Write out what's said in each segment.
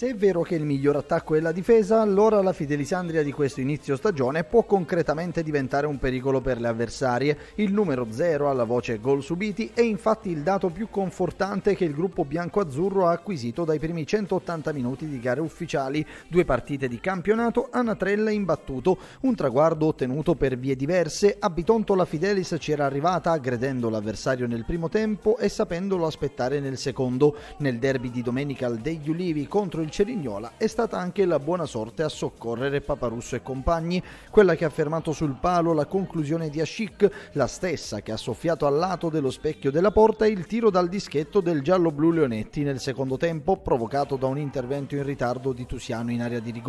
Se è vero che il miglior attacco è la difesa, allora la Fidelisandria di questo inizio stagione può concretamente diventare un pericolo per le avversarie. Il numero 0 alla voce gol subiti è infatti il dato più confortante che il gruppo bianco-azzurro ha acquisito dai primi 180 minuti di gare ufficiali, due partite di campionato, Anatrella imbattuto, un traguardo ottenuto per vie diverse, a Bitonto la Fidelis c'era arrivata aggredendo l'avversario nel primo tempo e sapendolo aspettare nel secondo. Nel derby di domenica al degli Ulivi contro il Cerignola è stata anche la buona sorte a soccorrere Paparusso e compagni, quella che ha fermato sul palo la conclusione di Ashik, la stessa che ha soffiato al lato dello specchio della porta il tiro dal dischetto del giallo-blu Leonetti nel secondo tempo, provocato da un intervento in ritardo di Tusiano in area di rigore.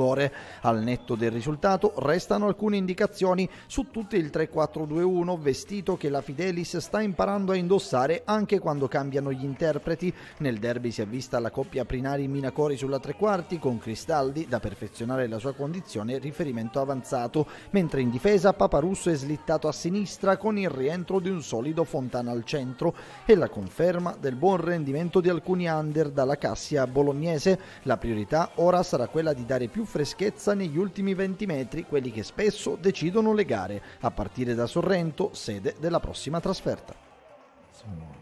Al netto del risultato restano alcune indicazioni su tutte il 3-4-2-1 vestito che la Fidelis sta imparando a indossare anche quando cambiano gli interpreti. Nel derby si è vista la coppia Prinari-Minacori sulla 3 tre quarti con Cristaldi da perfezionare la sua condizione riferimento avanzato, mentre in difesa Paparusso è slittato a sinistra con il rientro di un solido Fontana al centro e la conferma del buon rendimento di alcuni under dalla Cassia bolognese. La priorità ora sarà quella di dare più freschezza negli ultimi 20 metri, quelli che spesso decidono le gare, a partire da Sorrento, sede della prossima trasferta. Sono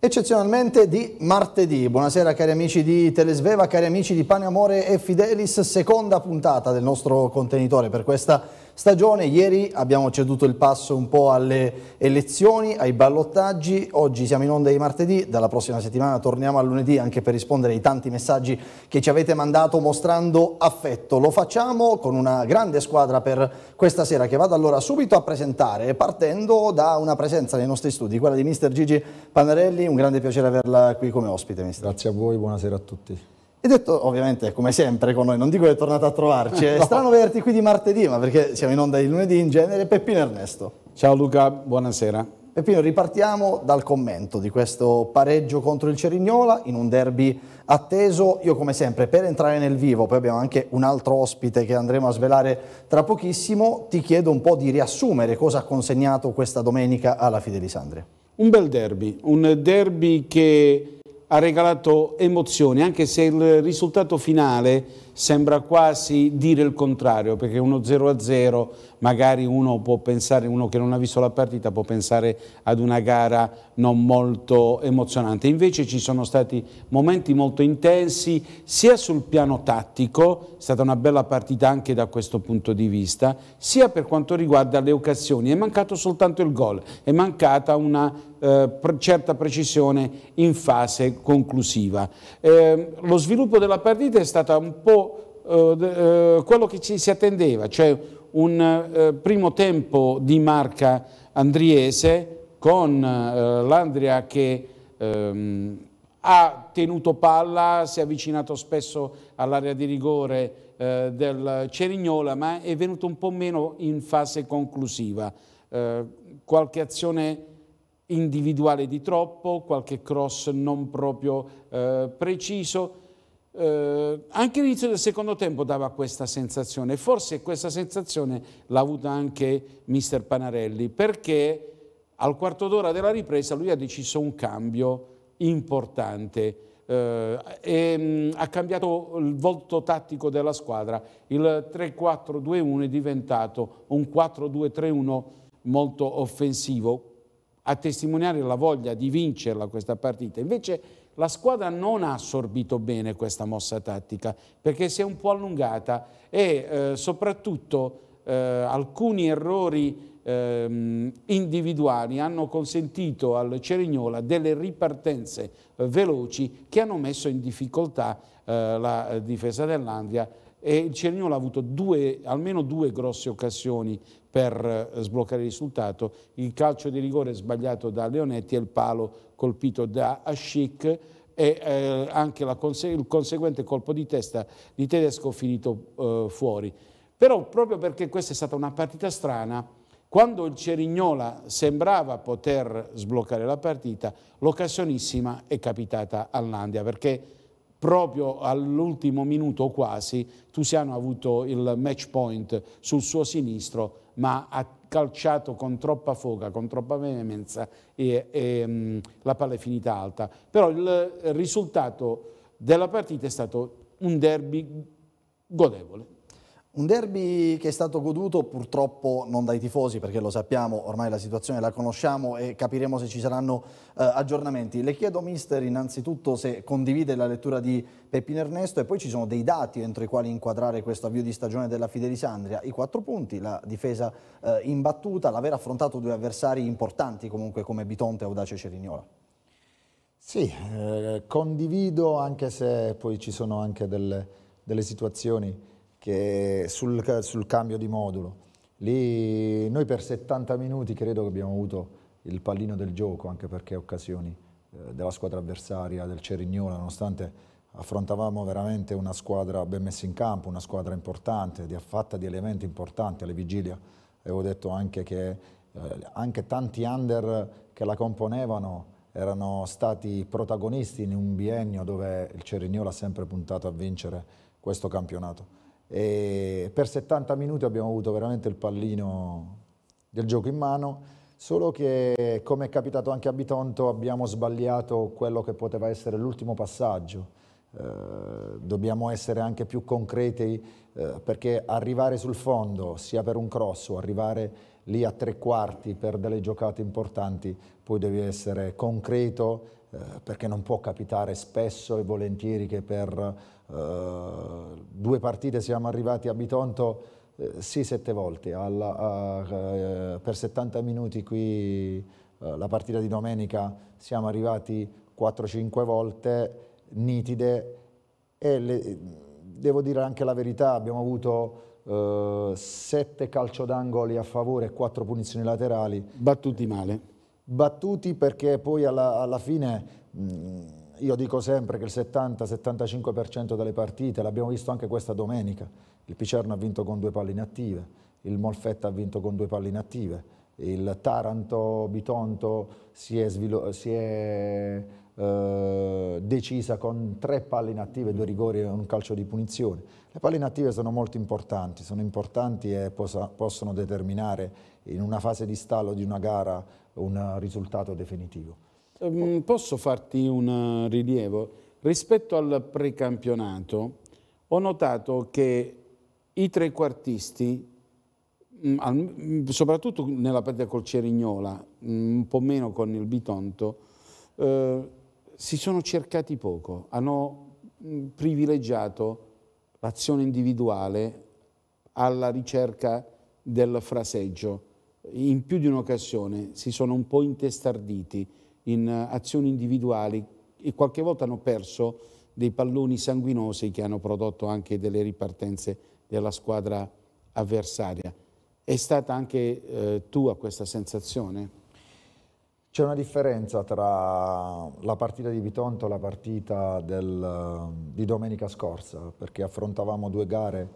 Eccezionalmente di martedì. Buonasera cari amici di Telesveva, cari amici di Pane Amore e Fidelis, seconda puntata del nostro contenitore per questa stagione. Ieri abbiamo ceduto il passo un po' alle elezioni, ai ballottaggi, oggi siamo in onda di martedì, dalla prossima settimana torniamo a lunedì anche per rispondere ai tanti messaggi che ci avete mandato mostrando affetto. Lo facciamo con una grande squadra per questa sera che vado allora subito a presentare partendo da una presenza nei nostri studi, quella di mister Gigi Panarelli, un grande piacere averla qui come ospite. Mister. Grazie a voi, buonasera a tutti. E detto, ovviamente, come sempre con noi, non dico che è tornato a trovarci, è no. strano vederti qui di martedì, ma perché siamo in onda di lunedì in genere, Peppino Ernesto. Ciao Luca, buonasera. Peppino, ripartiamo dal commento di questo pareggio contro il Cerignola in un derby atteso. Io come sempre, per entrare nel vivo, poi abbiamo anche un altro ospite che andremo a svelare tra pochissimo, ti chiedo un po' di riassumere cosa ha consegnato questa domenica alla Fidelisandria. Un bel derby, un derby che ha regalato emozioni, anche se il risultato finale sembra quasi dire il contrario, perché uno 0 a 0 magari uno può pensare, uno che non ha visto la partita può pensare ad una gara non molto emozionante. Invece ci sono stati momenti molto intensi sia sul piano tattico, è stata una bella partita anche da questo punto di vista, sia per quanto riguarda le occasioni. È mancato soltanto il gol, è mancata una eh, pre certa precisione in fase conclusiva. Eh, lo sviluppo della partita è stata un po' Eh, eh, quello che ci si attendeva, cioè un eh, primo tempo di marca andriese con eh, l'Andria che ehm, ha tenuto palla, si è avvicinato spesso all'area di rigore del Cerignola, ma è venuto un po' meno in fase conclusiva. qualche azione individuale di troppo, qualche cross non proprio eh, preciso, eh, anche l'inizio del secondo tempo dava questa sensazione, forse questa sensazione l'ha avuta anche mister Panarelli, perché al quarto d'ora della ripresa lui ha deciso un cambio importante. Eh, e, mh, mm, ha cambiato il volto tattico della squadra, il 3-4-2-1 è diventato un 4-2-3-1 molto offensivo, a testimoniare la voglia di vincerla questa partita. Invece la squadra non ha assorbito bene questa mossa tattica perché si è un po' allungata e eh, soprattutto eh, alcuni errori ehm, individuali hanno consentito al Cerignola delle ripartenze eh, veloci che hanno messo in difficoltà eh, la eh, difesa dell'Andria e il Cerignola ha avuto due, almeno due grosse occasioni per eh, sbloccare il risultato. Il calcio di rigore sbagliato da Leonetti e il palo colpito da Ascic e eh, anche conse il conseguente colpo di testa di Tedesco finito eh, fuori. Però proprio perché questa è stata una partita strana, quando il Cerignola sembrava poter sbloccare la partita, l'occasionissima è capitata all'Andia perché proprio all'ultimo minuto quasi Tusiano ha avuto il match point sul suo sinistro ma ha calciato con troppa foga, con troppa veemenza e, e mh, la palla è finita alta. Però il risultato della partita è stato un derby godevole. Un derby che è stato goduto purtroppo non dai tifosi perché lo sappiamo, ormai la situazione la conosciamo e capiremo se ci saranno eh, aggiornamenti. Le chiedo mister innanzitutto se condivide la lettura di Peppino Ernesto e poi ci sono dei dati entro i quali inquadrare questo avvio di stagione della Fidelisandria. I quattro punti, la difesa eh, imbattuta, l'aver affrontato due avversari importanti comunque come Bitonte e Audace Cerignola. Sì, eh, condivido anche se poi ci sono anche delle, delle situazioni sul, sul, cambio di modulo. Lì noi per 70 minuti credo che abbiamo avuto il pallino del gioco, anche perché occasioni eh, della squadra avversaria, del Cerignola, nonostante affrontavamo veramente una squadra ben messa in campo, una squadra importante, di, affatta di elementi importanti alle vigilia. Avevo detto anche che eh, anche tanti under che la componevano erano stati protagonisti in un biennio dove il Cerignola ha sempre puntato a vincere questo campionato. E per 70 minuti abbiamo avuto veramente il pallino del gioco in mano, solo che come è capitato anche a Bitonto abbiamo sbagliato quello che poteva essere l'ultimo passaggio. Eh, dobbiamo essere anche più concreti eh, perché arrivare sul fondo sia per un cross o arrivare lì a tre quarti per delle giocate importanti poi devi essere concreto eh, perché non può capitare spesso e volentieri che per eh, due partite siamo arrivati a Bitonto eh, sì sette volte, alla, a, a, eh, per 70 minuti qui eh, la partita di domenica siamo arrivati 4-5 volte nitide e le, devo dire anche la verità, abbiamo avuto eh, sette 7 calcio d'angoli a favore e quattro punizioni laterali. Battuti male? Battuti perché poi alla, alla fine... Mh, mm, io dico sempre che il 70-75% delle partite, l'abbiamo visto anche questa domenica, il Picerno ha vinto con due palle inattive, il Molfetta ha vinto con due palle inattive, il Taranto Bitonto si è, si è eh, decisa con tre palle inattive, due rigori e un calcio di punizione. Le palle inattive sono molto importanti, sono importanti e posa, possono determinare in una fase di stallo di una gara un risultato definitivo. Ehm, posso farti un eh, rilievo? Rispetto al precampionato ho notato che i trequartisti, mm, mm, soprattutto nella partita col Cerignola, mm, un po' meno con il Bitonto, eh, si sono cercati poco, hanno privilegiato l'azione individuale alla ricerca del fraseggio. In più di un'occasione si sono un po' intestarditi in eh, azioni individuali e qualche volta hanno perso dei palloni sanguinosi che hanno prodotto anche delle ripartenze della squadra avversaria. È stata anche eh, tua questa sensazione? C'è una differenza tra la partita di Bitonto e la partita del, eh, di domenica scorsa, perché affrontavamo due gare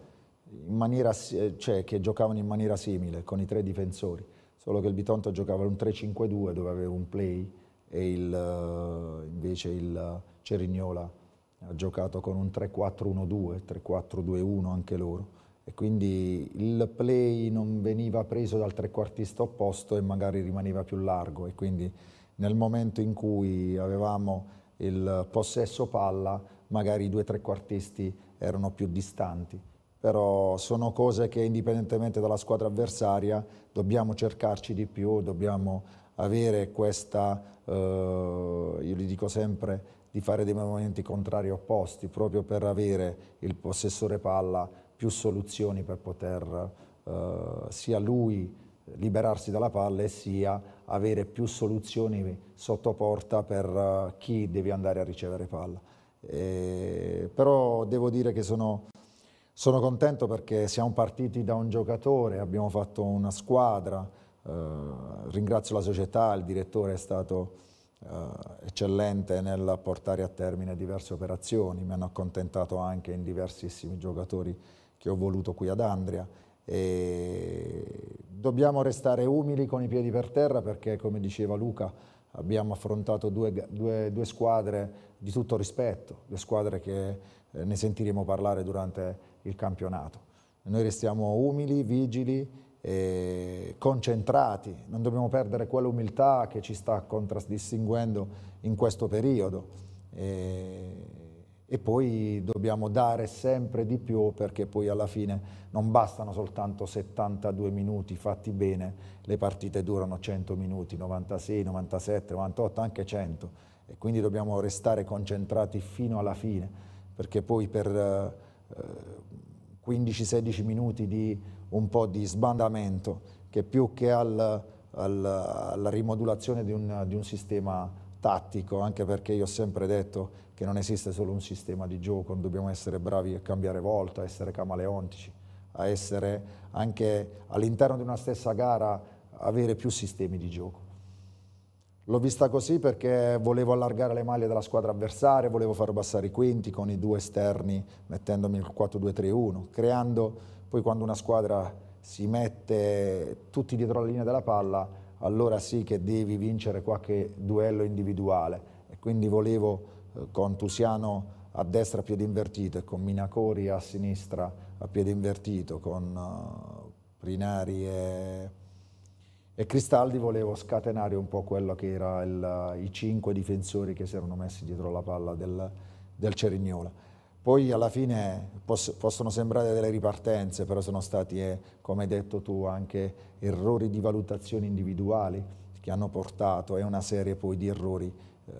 maniera, eh, cioè, che giocavano in maniera simile, con i tre difensori, solo che il Bitonto giocava un 3-5-2 dove aveva un play e il, eh, invece il Cerignola ha giocato con un 3-4-1-2, 3-4-2-1 anche loro e quindi il play non veniva preso dal trequartista opposto e magari rimaneva più largo e quindi nel momento in cui avevamo il possesso palla magari i due trequartisti erano più distanti però sono cose che indipendentemente dalla squadra avversaria dobbiamo cercarci di più, dobbiamo avere questa eh, io gli dico sempre di fare dei movimenti contrari e opposti proprio per avere il possessore palla più soluzioni per poter eh, sia lui liberarsi dalla palla e sia avere più soluzioni sotto porta per eh, chi deve andare a ricevere palla. E, però devo dire che sono, sono contento perché siamo partiti da un giocatore, abbiamo fatto una squadra, eh, ringrazio la società, il direttore è stato eh, eccellente nel portare a termine diverse operazioni, mi hanno accontentato anche in diversissimi giocatori che ho voluto qui ad Andria. E dobbiamo restare umili con i piedi per terra perché, come diceva Luca, abbiamo affrontato due, due, due squadre di tutto rispetto, due squadre che eh, ne sentiremo parlare durante il campionato. Noi restiamo umili, vigili eh, concentrati, non dobbiamo perdere quell'umiltà che ci sta contraddistinguendo in questo periodo eh, e poi dobbiamo dare sempre di più perché poi alla fine non bastano soltanto 72 minuti fatti bene, le partite durano 100 minuti, 96, 97, 98, anche 100 e quindi dobbiamo restare concentrati fino alla fine perché poi per eh, 15-16 minuti di un po' di sbandamento che più che al, al, alla rimodulazione di un, di un sistema tattico, anche perché io ho sempre detto che non esiste solo un sistema di gioco, dobbiamo essere bravi a cambiare volta, a essere camaleontici, a essere anche all'interno di una stessa gara avere più sistemi di gioco. L'ho vista così perché volevo allargare le maglie della squadra avversaria, volevo far passare i quinti con i due esterni mettendomi il 4-2-3-1, creando poi quando una squadra si mette tutti dietro la linea della palla, allora sì che devi vincere qualche duello individuale. E quindi volevo eh, con Tusiano a destra a piede invertito e con Minacori a sinistra a piede invertito, con uh, Prinari e, e, Cristaldi volevo scatenare un po' quello che erano i cinque difensori che si erano messi dietro la palla del, del Cerignola. Poi alla fine poss possono sembrare delle ripartenze, però sono stati, eh, come hai detto tu, anche errori di valutazione individuali che hanno portato a una serie poi di errori. Eh,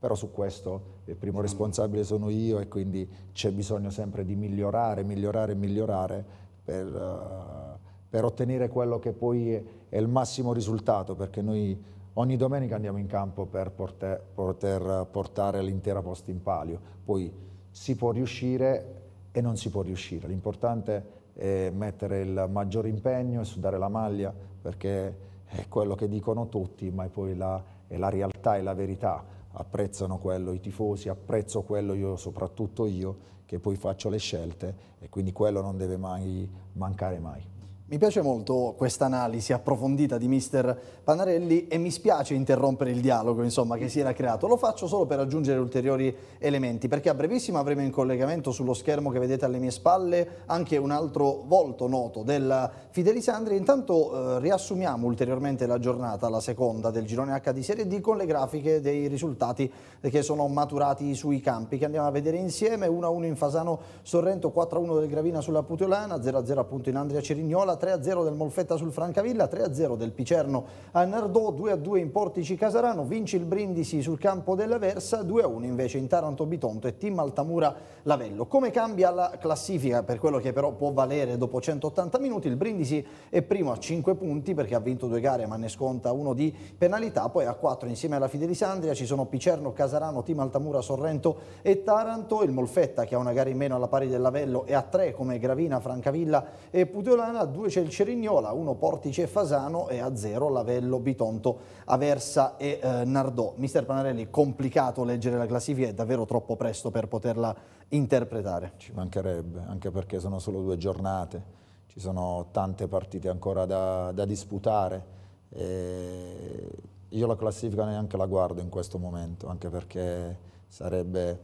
però su questo il primo responsabile sono io e quindi c'è bisogno sempre di migliorare, migliorare, migliorare per, eh, per ottenere quello che poi è, il massimo risultato, perché noi ogni domenica andiamo in campo per poter, poter portare l'intera posta in palio. Poi si può riuscire e non si può riuscire. L'importante è mettere il maggior impegno e sudare la maglia perché è quello che dicono tutti, ma è poi la, è la realtà e la verità. Apprezzano quello i tifosi, apprezzo quello io, soprattutto io, che poi faccio le scelte e quindi quello non deve mai mancare mai. Mi piace molto questa analisi approfondita di mister Panarelli e mi spiace interrompere il dialogo insomma, che si era creato. Lo faccio solo per aggiungere ulteriori elementi perché a brevissimo avremo in collegamento sullo schermo che vedete alle mie spalle anche un altro volto noto del Fidelisandri. Intanto eh, riassumiamo ulteriormente la giornata, la seconda del girone H di Serie D con le grafiche dei risultati che sono maturati sui campi che andiamo a vedere insieme. 1-1 in Fasano Sorrento, 4-1 del Gravina sulla Puteolana, 0-0 appunto in Andria Cerignola, Spada, 3-0 del Molfetta sul Francavilla, 3-0 del Picerno a Nardò, 2-2 in Portici Casarano, vince il Brindisi sul campo della Versa, 2-1 invece in Taranto Bitonto e Team Altamura Lavello. Come cambia la classifica per quello che però può valere dopo 180 minuti? Il Brindisi è primo a 5 punti perché ha vinto due gare ma ne sconta uno di penalità, poi a 4 insieme alla Fidelisandria ci sono Picerno, Casarano, Team Altamura, Sorrento e Taranto, il Molfetta che ha una gara in meno alla pari del Lavello e a 3 come Gravina, Francavilla e Puteolana, 2 2 c'è il Cerignola, 1 Portice e Fasano e a 0 Lavello, Bitonto, Aversa e eh, Nardò. Mister Panarelli, complicato leggere la classifica, è davvero troppo presto per poterla interpretare. Ci mancherebbe, anche perché sono solo due giornate, ci sono tante partite ancora da, da disputare. E io la classifica neanche la guardo in questo momento, anche perché sarebbe,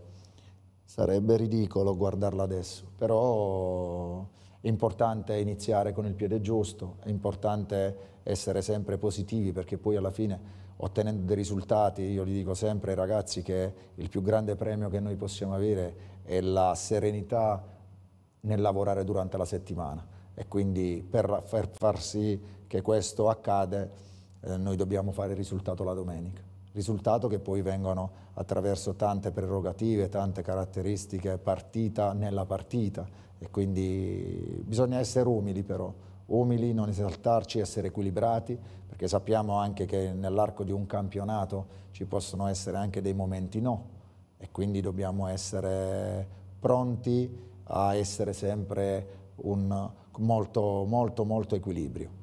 sarebbe ridicolo guardarla adesso. Però è importante iniziare con il piede giusto, è importante essere sempre positivi perché poi alla fine ottenendo dei risultati, io gli dico sempre ai ragazzi che il più grande premio che noi possiamo avere è la serenità nel lavorare durante la settimana e quindi per far sì che questo accade eh, noi dobbiamo fare il risultato la domenica. Risultato che poi vengono attraverso tante prerogative, tante caratteristiche partita nella partita, e quindi bisogna essere umili però, umili, non esaltarci, essere equilibrati, perché sappiamo anche che nell'arco di un campionato ci possono essere anche dei momenti no e quindi dobbiamo essere pronti a essere sempre un molto, molto, molto equilibrio.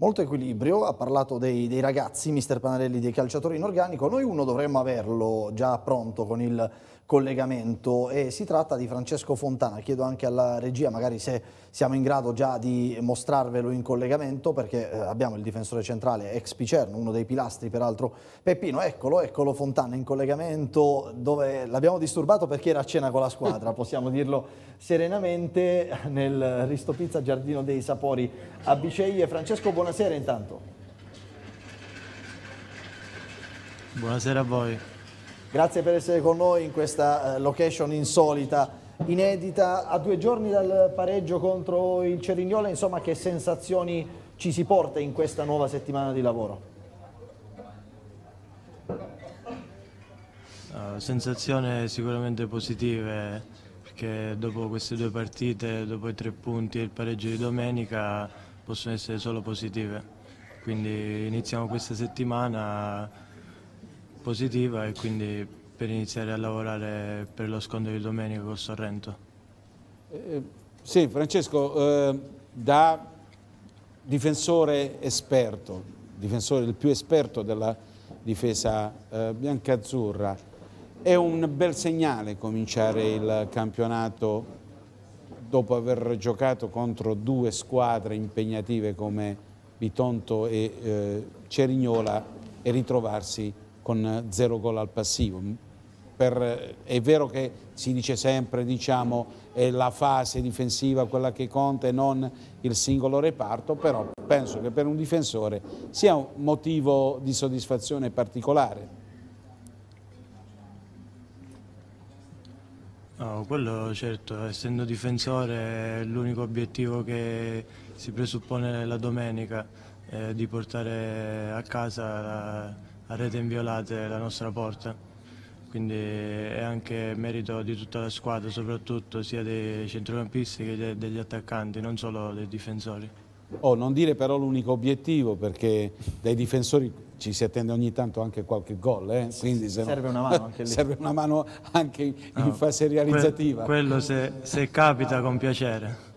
Molto equilibrio, ha parlato dei, dei, ragazzi, mister Panarelli, dei calciatori in organico. Noi uno dovremmo averlo già pronto con il collegamento e si tratta di Francesco Fontana. Chiedo anche alla regia magari se siamo in grado già di mostrarvelo in collegamento perché eh, abbiamo il difensore centrale ex Picerno, uno dei pilastri peraltro Peppino. Eccolo, eccolo Fontana in collegamento dove l'abbiamo disturbato perché era a cena con la squadra, possiamo dirlo serenamente, nel Risto Pizza Giardino dei Sapori a Biceglie. Francesco, buonasera intanto. Buonasera a voi. Grazie per essere con noi in questa eh, location insolita, inedita, a due giorni dal pareggio contro il Cerignola, insomma che sensazioni ci si porta in questa nuova settimana di lavoro? Uh, sensazioni sicuramente positive perché dopo queste due partite, dopo i tre punti e il pareggio di domenica possono essere solo positive, quindi iniziamo questa settimana positiva e quindi per iniziare a lavorare per lo scontro di domenica con Sorrento. Eh, sì, Francesco, eh, da difensore esperto, difensore il più esperto della difesa eh, biancazzurra, è un bel segnale cominciare il campionato dopo aver giocato contro due squadre impegnative come Bitonto e eh, Cerignola e ritrovarsi con zero gol al passivo. Per, è vero che si dice sempre diciamo, è la fase difensiva quella che conta e non il singolo reparto, però penso che per un difensore sia un motivo di soddisfazione particolare. No, quello certo, essendo difensore è l'unico obiettivo che si presuppone la domenica, eh, di portare a casa la a rete inviolate la nostra porta. Quindi è anche merito di tutta la squadra, soprattutto sia dei centrocampisti che degli attaccanti, non solo dei difensori. Oh, non dire però l'unico obiettivo, perché dai difensori ci si attende ogni tanto anche qualche gol. Eh? Quindi, se serve, no, una mano anche lì. serve una mano anche in no, fase realizzativa. quello se, se capita con piacere.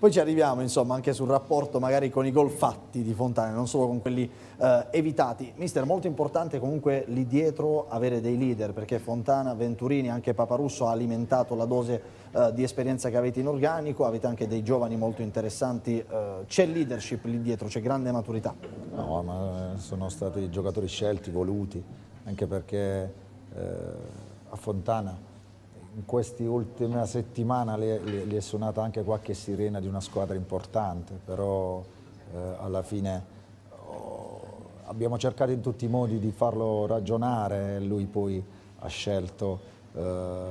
Poi ci arriviamo insomma anche sul rapporto magari con i gol fatti di Fontana, non solo con quelli eh, evitati. Mister, molto importante comunque lì dietro avere dei leader perché Fontana, Venturini, anche Paparusso ha alimentato la dose eh, di esperienza che avete in organico, avete anche dei giovani molto interessanti, eh, c'è leadership lì dietro, c'è grande maturità. No, ma eh, sono stati giocatori scelti, voluti, anche perché eh, a Fontana in queste ultime settimane gli è suonata anche qualche sirena di una squadra importante, però eh, alla fine oh, abbiamo cercato in tutti i modi di farlo ragionare e lui poi ha scelto eh,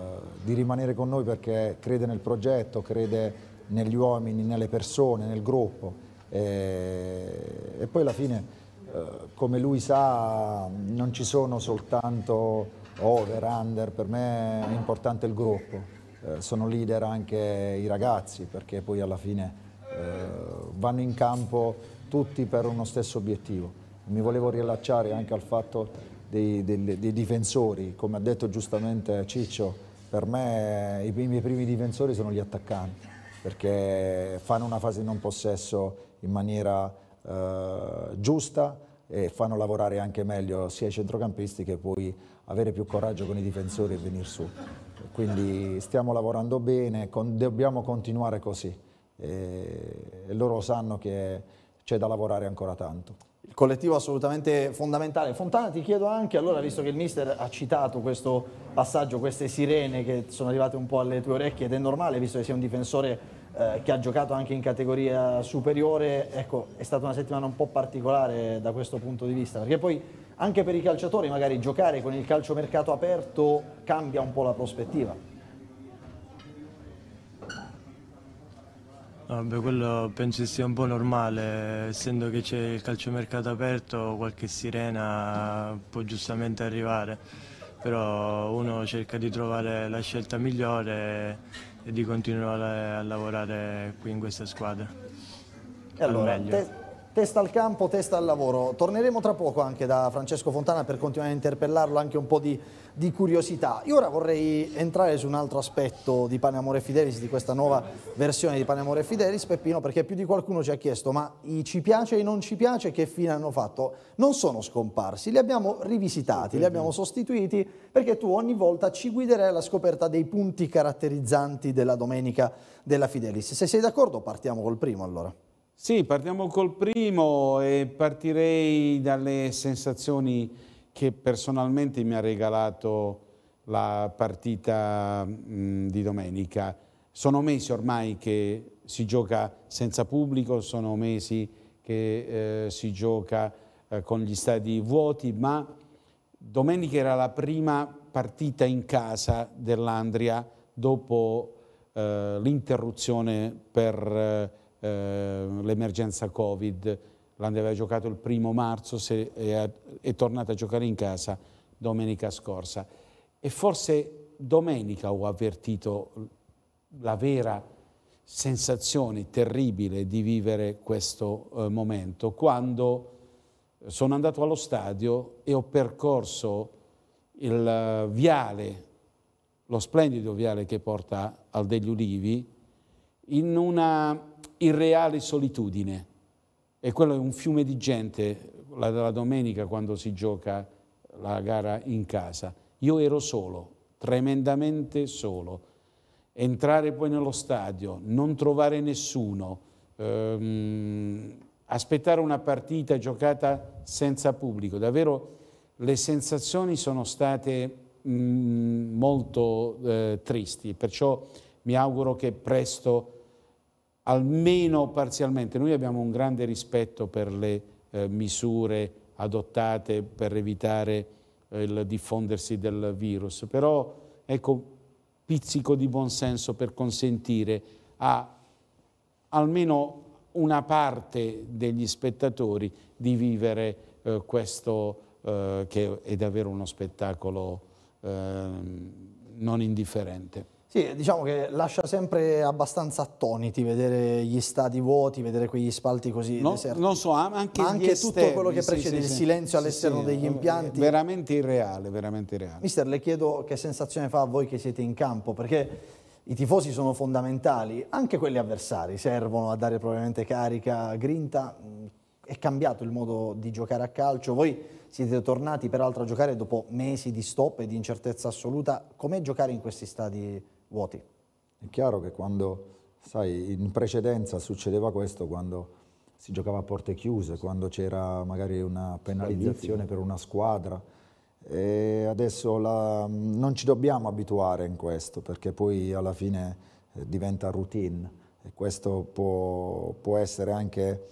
di rimanere con noi perché crede nel progetto, crede negli uomini, nelle persone, nel gruppo e, e poi alla fine eh, come lui sa non ci sono soltanto over, under, per me è importante il gruppo. Eh, sono leader anche i ragazzi perché poi alla fine eh, vanno in campo tutti per uno stesso obiettivo. Mi volevo riallacciare anche al fatto dei, dei, dei difensori, come ha detto giustamente Ciccio, per me i, miei primi difensori sono gli attaccanti perché fanno una fase di non possesso in maniera eh, giusta, e fanno lavorare anche meglio sia i centrocampisti che poi avere più coraggio con i difensori e venire su. Quindi stiamo lavorando bene, con, dobbiamo continuare così. E, e loro sanno che c'è da lavorare ancora tanto il collettivo assolutamente fondamentale. Fontana ti chiedo anche, allora visto che il mister ha citato questo passaggio, queste sirene che sono arrivate un po' alle tue orecchie ed è normale visto che sei un difensore eh, che ha giocato anche in categoria superiore, ecco, è stata una settimana un po' particolare da questo punto di vista, perché poi anche per i calciatori magari giocare con il calciomercato aperto cambia un po' la prospettiva. Vabbè, quello penso sia un po' normale, essendo che c'è il calciomercato aperto qualche sirena può giustamente arrivare, però uno cerca di trovare la scelta migliore e di continuare a lavorare qui in questa squadra. E allora, al te, testa al campo, testa al lavoro. Torneremo tra poco anche da Francesco Fontana per continuare a interpellarlo anche un po' di di curiosità. Io ora vorrei entrare su un altro aspetto di Pane Amore Fidelis, di questa nuova versione di Pane Amore Fidelis, Peppino, perché più di qualcuno ci ha chiesto ma i ci piace e i non ci piace che fine hanno fatto? Non sono scomparsi, li abbiamo rivisitati, li abbiamo sostituiti perché tu ogni volta ci guiderai alla scoperta dei punti caratterizzanti della domenica della Fidelis. Se sei d'accordo partiamo col primo allora. Sì, partiamo col primo e partirei dalle sensazioni che personalmente mi ha regalato la partita mh, di domenica. Sono mesi ormai che si gioca senza pubblico, sono mesi che eh, si gioca eh, con gli stadi vuoti, ma domenica era la prima partita in casa dell'Andria dopo eh, l'interruzione per eh, eh, l'emergenza Covid L'Ande aveva giocato il primo marzo, se è, è tornata a giocare in casa domenica scorsa. E forse domenica ho avvertito la vera sensazione terribile di vivere questo eh, momento, quando sono andato allo stadio e ho percorso il viale, lo splendido viale che porta al degli ulivi, in una irreale solitudine. E quello è un fiume di gente la, la domenica quando si gioca la gara in casa. Io ero solo, tremendamente solo. Entrare poi nello stadio, non trovare nessuno, ehm, aspettare una partita giocata senza pubblico, davvero le sensazioni sono state mh, mm, molto eh, tristi, perciò mi auguro che presto almeno parzialmente. Noi abbiamo un grande rispetto per le eh, misure adottate per evitare eh, il diffondersi del virus, però ecco, pizzico di buonsenso per consentire a almeno una parte degli spettatori di vivere eh, questo eh, che è davvero uno spettacolo ehm, non indifferente. Sì, diciamo che lascia sempre abbastanza attoniti vedere gli stadi vuoti, vedere quegli spalti così no, deserti. Non so, anche, anche esterni, tutto quello che precede, sì, sì, il silenzio sì, all'esterno degli eh, impianti. Veramente irreale, veramente irreale. Mister, le chiedo che sensazione fa a voi che siete in campo, perché i tifosi sono fondamentali, anche quelli avversari servono a dare probabilmente carica, grinta. È cambiato il modo di giocare a calcio. Voi siete tornati peraltro a giocare dopo mesi di stop e di incertezza assoluta. Com'è giocare in questi stadi vuoti. È chiaro che quando, sai, in precedenza succedeva questo quando si giocava a porte chiuse, quando c'era magari una penalizzazione per una squadra. E adesso la, non ci dobbiamo abituare in questo perché poi alla fine eh, diventa routine e questo può, può essere anche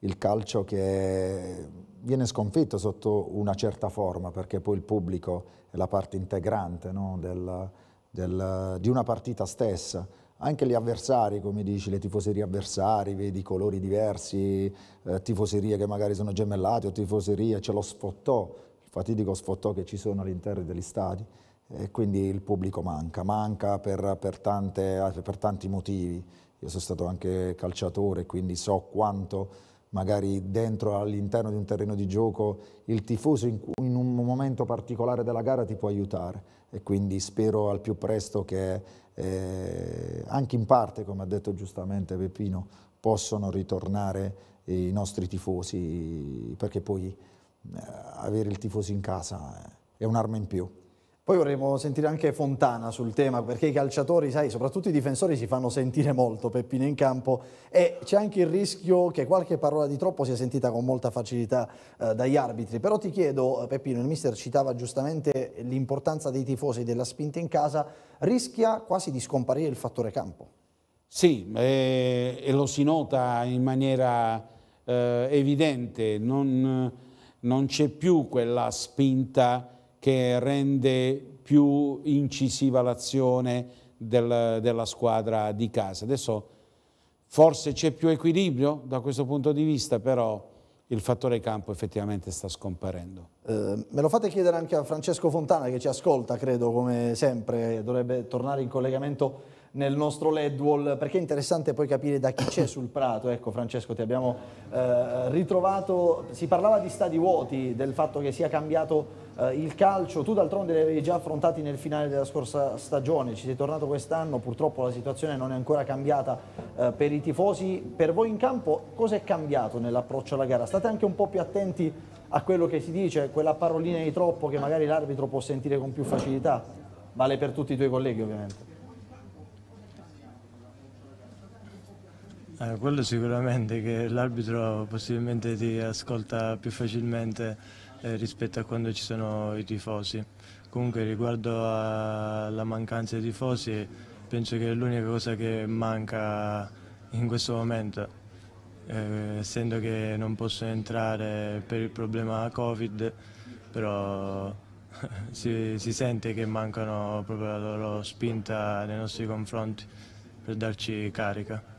il calcio che viene sconfitto sotto una certa forma perché poi il pubblico è la parte integrante no, del, del, di una partita stessa, anche gli avversari, come dici, le tifoserie avversari, vedi colori diversi, eh, tifoserie che magari sono gemellate o tifoserie, c'è lo sfottò, il fatidico sfottò che ci sono all'interno degli stadi e quindi il pubblico manca, manca per, per, tante, per tanti motivi. Io sono stato anche calciatore, quindi so quanto magari dentro all'interno di un terreno di gioco il tifoso in, in, un momento particolare della gara ti può aiutare e quindi spero al più presto che eh, anche in parte, come ha detto giustamente Peppino, possano ritornare i nostri tifosi perché poi eh, avere il tifoso in casa eh, è un'arma in più. Poi vorremmo sentire anche Fontana sul tema, perché i calciatori, sai, soprattutto i difensori si fanno sentire molto, Peppino in campo, e c'è anche il rischio che qualche parola di troppo sia sentita con molta facilità eh, dagli arbitri. Però ti chiedo, eh, Peppino, il mister citava giustamente l'importanza dei tifosi, e della spinta in casa, rischia quasi di scomparire il fattore campo. Sì, eh, e lo si nota in maniera eh, evidente, non, non c'è più quella spinta che rende più incisiva l'azione del, della squadra di casa. Adesso forse c'è più equilibrio da questo punto di vista, però il fattore campo effettivamente sta scomparendo. Eh, me lo fate chiedere anche a Francesco Fontana che ci ascolta, credo, come sempre, dovrebbe tornare in collegamento nel nostro LED wall, perché è interessante poi capire da chi c'è sul prato. Ecco Francesco, ti abbiamo eh, ritrovato, si parlava di stadi vuoti, del fatto che sia cambiato eh, il calcio, tu d'altronde li avevi già affrontati nel finale della scorsa stagione, ci sei tornato quest'anno, purtroppo la situazione non è ancora cambiata eh, per i tifosi, per voi in campo cosa è cambiato nell'approccio alla gara? State anche un po' più attenti a quello che si dice, quella parolina di troppo che magari l'arbitro può sentire con più facilità, vale per tutti i tuoi colleghi ovviamente. Eh, quello sicuramente che l'arbitro possibilmente ti ascolta più facilmente eh, rispetto a quando ci sono i tifosi. Comunque riguardo alla mancanza di tifosi penso che è l'unica cosa che manca in questo momento. Eh, essendo che non possono entrare per il problema Covid, però si, si, sente che mancano proprio la loro spinta nei nostri confronti per darci carica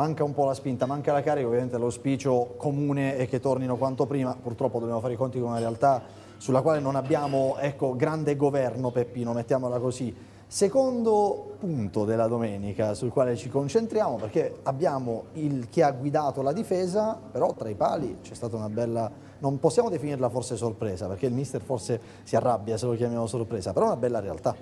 manca un po' la spinta, manca la carica, ovviamente l'auspicio comune è che tornino quanto prima, purtroppo dobbiamo fare i conti con una realtà sulla quale non abbiamo ecco, grande governo Peppino, mettiamola così. Secondo punto della domenica sul quale ci concentriamo perché abbiamo il, chi ha guidato la difesa, però tra i pali c'è stata una bella, non possiamo definirla forse sorpresa perché il mister forse si arrabbia se lo chiamiamo sorpresa, però una bella realtà.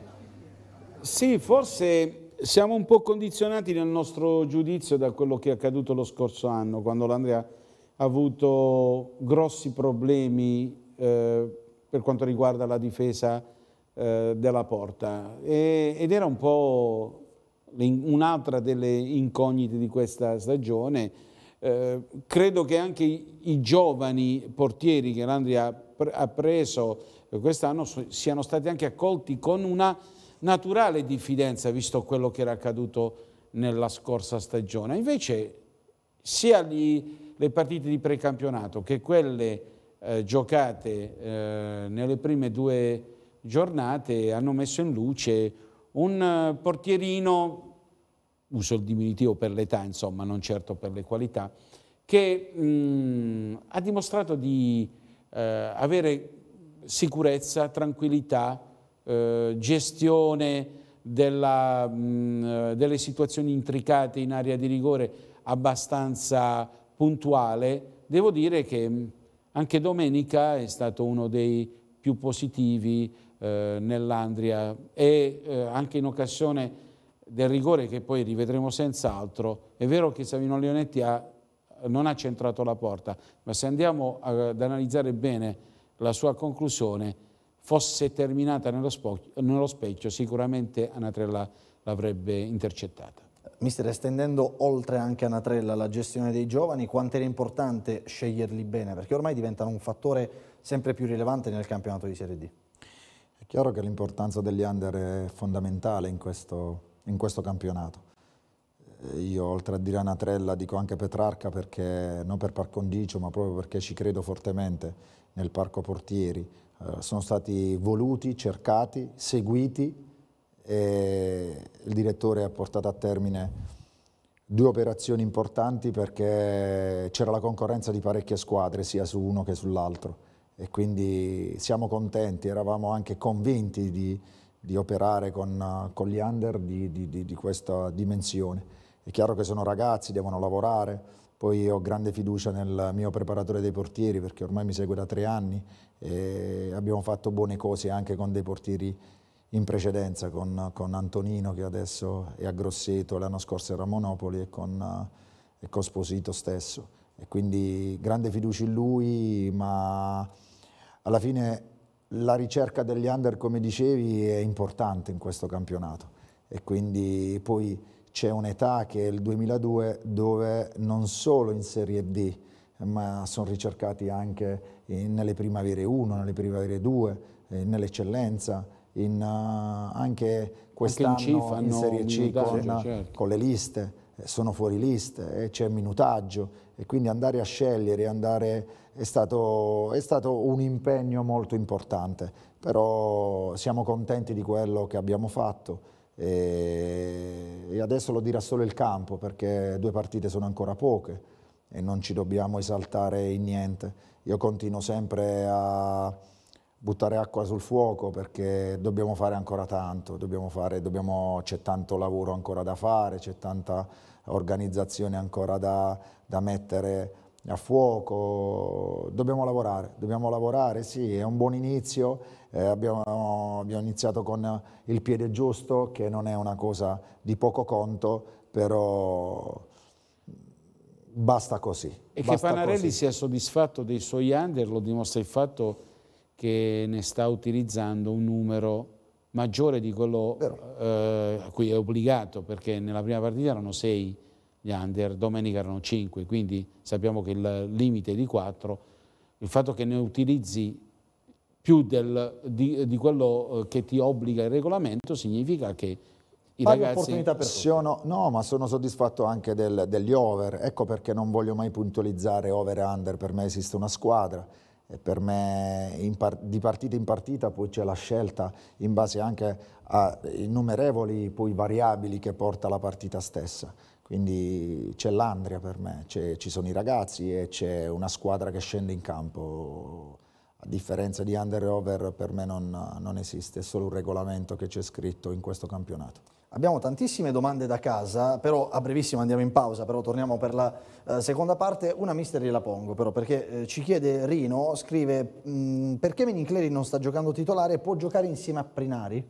Sì, forse siamo un po' condizionati nel nostro giudizio da quello che è accaduto lo scorso anno, quando l'Andrea ha avuto grossi problemi eh, per quanto riguarda la difesa eh, della porta e, ed era un po' un'altra delle incognite di questa stagione. Eh, credo che anche i, giovani portieri che l'Andrea ha preso quest'anno siano stati anche accolti con una naturale diffidenza visto quello che era accaduto nella scorsa stagione. Invece sia gli, le partite di precampionato che quelle eh, giocate eh, nelle prime due giornate hanno messo in luce un eh, portierino, uso il diminutivo per l'età insomma, non certo per le qualità, che mh, mm, ha dimostrato di eh, avere sicurezza, tranquillità, eh, gestione della, mh, mm, eh, delle situazioni intricate in area di rigore abbastanza puntuale, devo dire che mm, anche domenica è stato uno dei più positivi eh, nell'Andria e eh, anche in occasione del rigore che poi rivedremo senz'altro. È vero che Savino Leonetti ha, non ha centrato la porta, ma se andiamo ad analizzare bene la sua conclusione, fosse terminata nello, nello specchio, sicuramente Anatrella l'avrebbe intercettata. Mister, estendendo oltre anche a Natrella la gestione dei giovani, quanto era importante sceglierli bene? Perché ormai diventano un fattore sempre più rilevante nel campionato di Serie D. È chiaro che l'importanza degli under è fondamentale in questo, in questo campionato. Eh, io oltre a dire a Natrella dico anche Petrarca perché non per par condicio ma proprio perché ci credo fortemente nel parco portieri, eh, sono stati voluti, cercati, seguiti e il direttore ha portato a termine due operazioni importanti perché c'era la concorrenza di parecchie squadre sia su uno che sull'altro e quindi siamo contenti, eravamo anche convinti di, di operare con, con, gli under di, di, di questa dimensione. È chiaro che sono ragazzi, devono lavorare, poi ho grande fiducia nel mio preparatore dei portieri perché ormai mi segue da tre anni e abbiamo fatto buone cose anche con dei portieri in precedenza, con, con Antonino che adesso è a Grosseto, l'anno scorso era a Monopoli e con, e con Sposito stesso. E quindi grande fiducia in lui, ma alla fine la ricerca degli under, come dicevi, è importante in questo campionato e quindi poi c'è un'età che è il 2002 dove non solo in Serie D ma sono ricercati anche in, nelle primavere 1, nelle primavere 2, eh, nell'eccellenza, in, uh, anche quest'anno anche in, in Serie C con, certo. con, le liste, eh, sono fuori liste, e eh, c'è minutaggio e quindi andare a scegliere, andare, è, stato, è stato un impegno molto importante, però siamo contenti di quello che abbiamo fatto e adesso lo dirà solo il campo perché due partite sono ancora poche e non ci dobbiamo esaltare in niente. Io continuo sempre a buttare acqua sul fuoco perché dobbiamo fare ancora tanto, c'è tanto lavoro ancora da fare, c'è tanta organizzazione ancora da, da, mettere a fuoco, dobbiamo lavorare, dobbiamo lavorare, sì, è un buon inizio eh, abbiamo, abbiamo, iniziato con il piede giusto, che non è una cosa di poco conto, però basta così. E basta che Panarelli così. sia soddisfatto dei suoi under lo dimostra il fatto che ne sta utilizzando un numero maggiore di quello eh, a cui è obbligato, perché nella prima partita erano 6 gli under, domenica erano 5, quindi sappiamo che il limite è di 4. Il fatto che ne utilizzi più del, di, di, quello eh, che ti obbliga il regolamento, significa che i Pari ragazzi... Per sono, no, ma sono soddisfatto anche del, degli over, ecco perché non voglio mai puntualizzare over e under, per me esiste una squadra. E per me par di partita in partita poi c'è la scelta in base anche a innumerevoli poi variabili che porta la partita stessa. Quindi c'è l'Andria per me, ci sono i ragazzi e c'è una squadra che scende in campo a differenza di under e over per me non, non esiste, è solo un regolamento che c'è scritto in questo campionato. Abbiamo tantissime domande da casa, però a brevissimo andiamo in pausa, però torniamo per la eh, seconda parte. Una mister la pongo però, perché eh, ci chiede Rino, scrive mm, perché Minincleri non sta giocando titolare, e può giocare insieme a Prinari?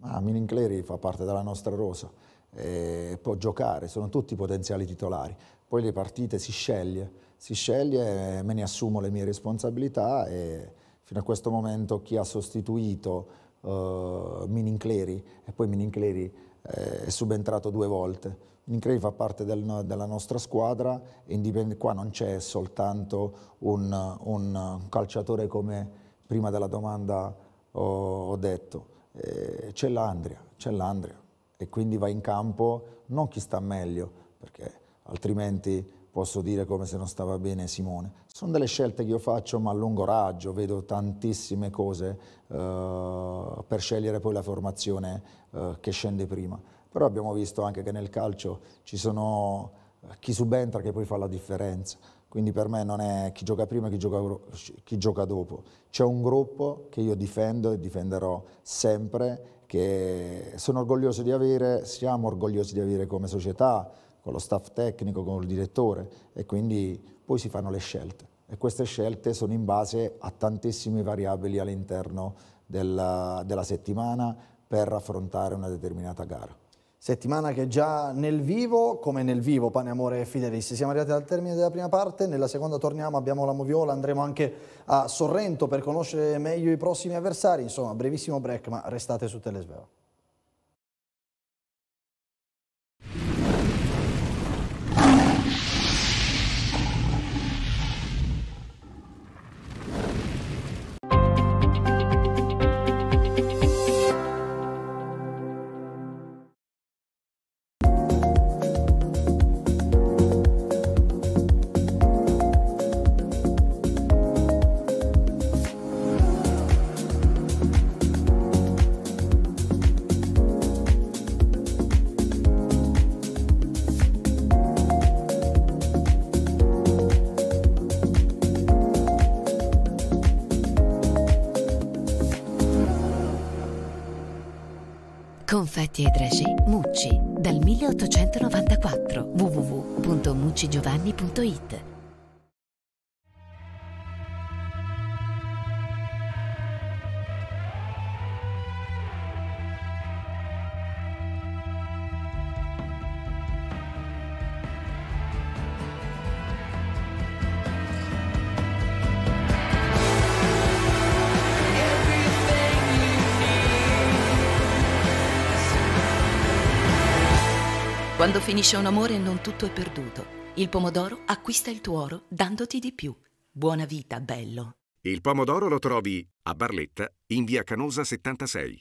Ah, Minincleri fa parte della nostra rosa, eh, può giocare, sono tutti potenziali titolari. Poi le partite si sceglie, si sceglie, me ne assumo le mie responsabilità e fino a questo momento chi ha sostituito uh, Minincleri e poi Minincleri eh, è subentrato due volte. Minincleri fa parte del, della nostra squadra, qua non c'è soltanto un, un, calciatore come prima della domanda ho, ho detto, eh, c'è l'Andria, c'è l'Andria e quindi va in campo non chi sta meglio, perché altrimenti posso dire come se non stava bene Simone. Sono delle scelte che io faccio ma a lungo raggio, vedo tantissime cose eh, per scegliere poi la formazione eh, che scende prima. Però abbiamo visto anche che nel calcio ci sono eh, chi subentra che poi fa la differenza. Quindi per me non è chi gioca prima e chi gioca, chi gioca dopo. C'è un gruppo che io difendo e difenderò sempre, che sono orgoglioso di avere, siamo orgogliosi di avere come società, con lo staff tecnico, con il direttore e quindi poi si fanno le scelte e queste scelte sono in base a tantissime variabili all'interno della, della settimana per affrontare una determinata gara. Settimana che già nel vivo, come nel vivo, pane, amore e fidelis. Siamo arrivati al termine della prima parte, nella seconda torniamo, abbiamo la Moviola, andremo anche a Sorrento per conoscere meglio i prossimi avversari. Insomma, brevissimo break, ma restate su Telesveo. Oggetti e Dragé Mucci dal 1894 www.muccigiovanni.it Finisce un amore e non tutto è perduto. Il pomodoro acquista il tuo oro dandoti di più. Buona vita, bello. Il pomodoro lo trovi a Barletta, in via Canosa 76.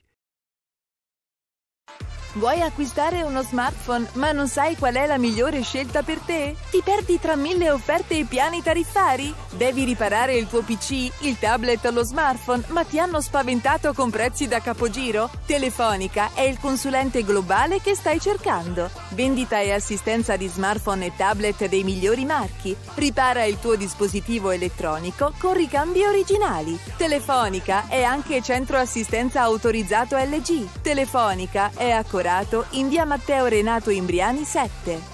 Vuoi acquistare uno smartphone ma non sai qual è la migliore scelta per te? Ti perdi tra mille offerte e piani tariffari? Devi riparare il tuo PC, il tablet o lo smartphone ma ti hanno spaventato con prezzi da capogiro? Telefonica è il consulente globale che stai cercando. Vendita e assistenza di smartphone e tablet dei migliori marchi. Ripara il tuo dispositivo elettronico con ricambi originali. Telefonica è anche centro assistenza autorizzato LG. Telefonica è accurato Corato in via Matteo Renato Imbriani 7.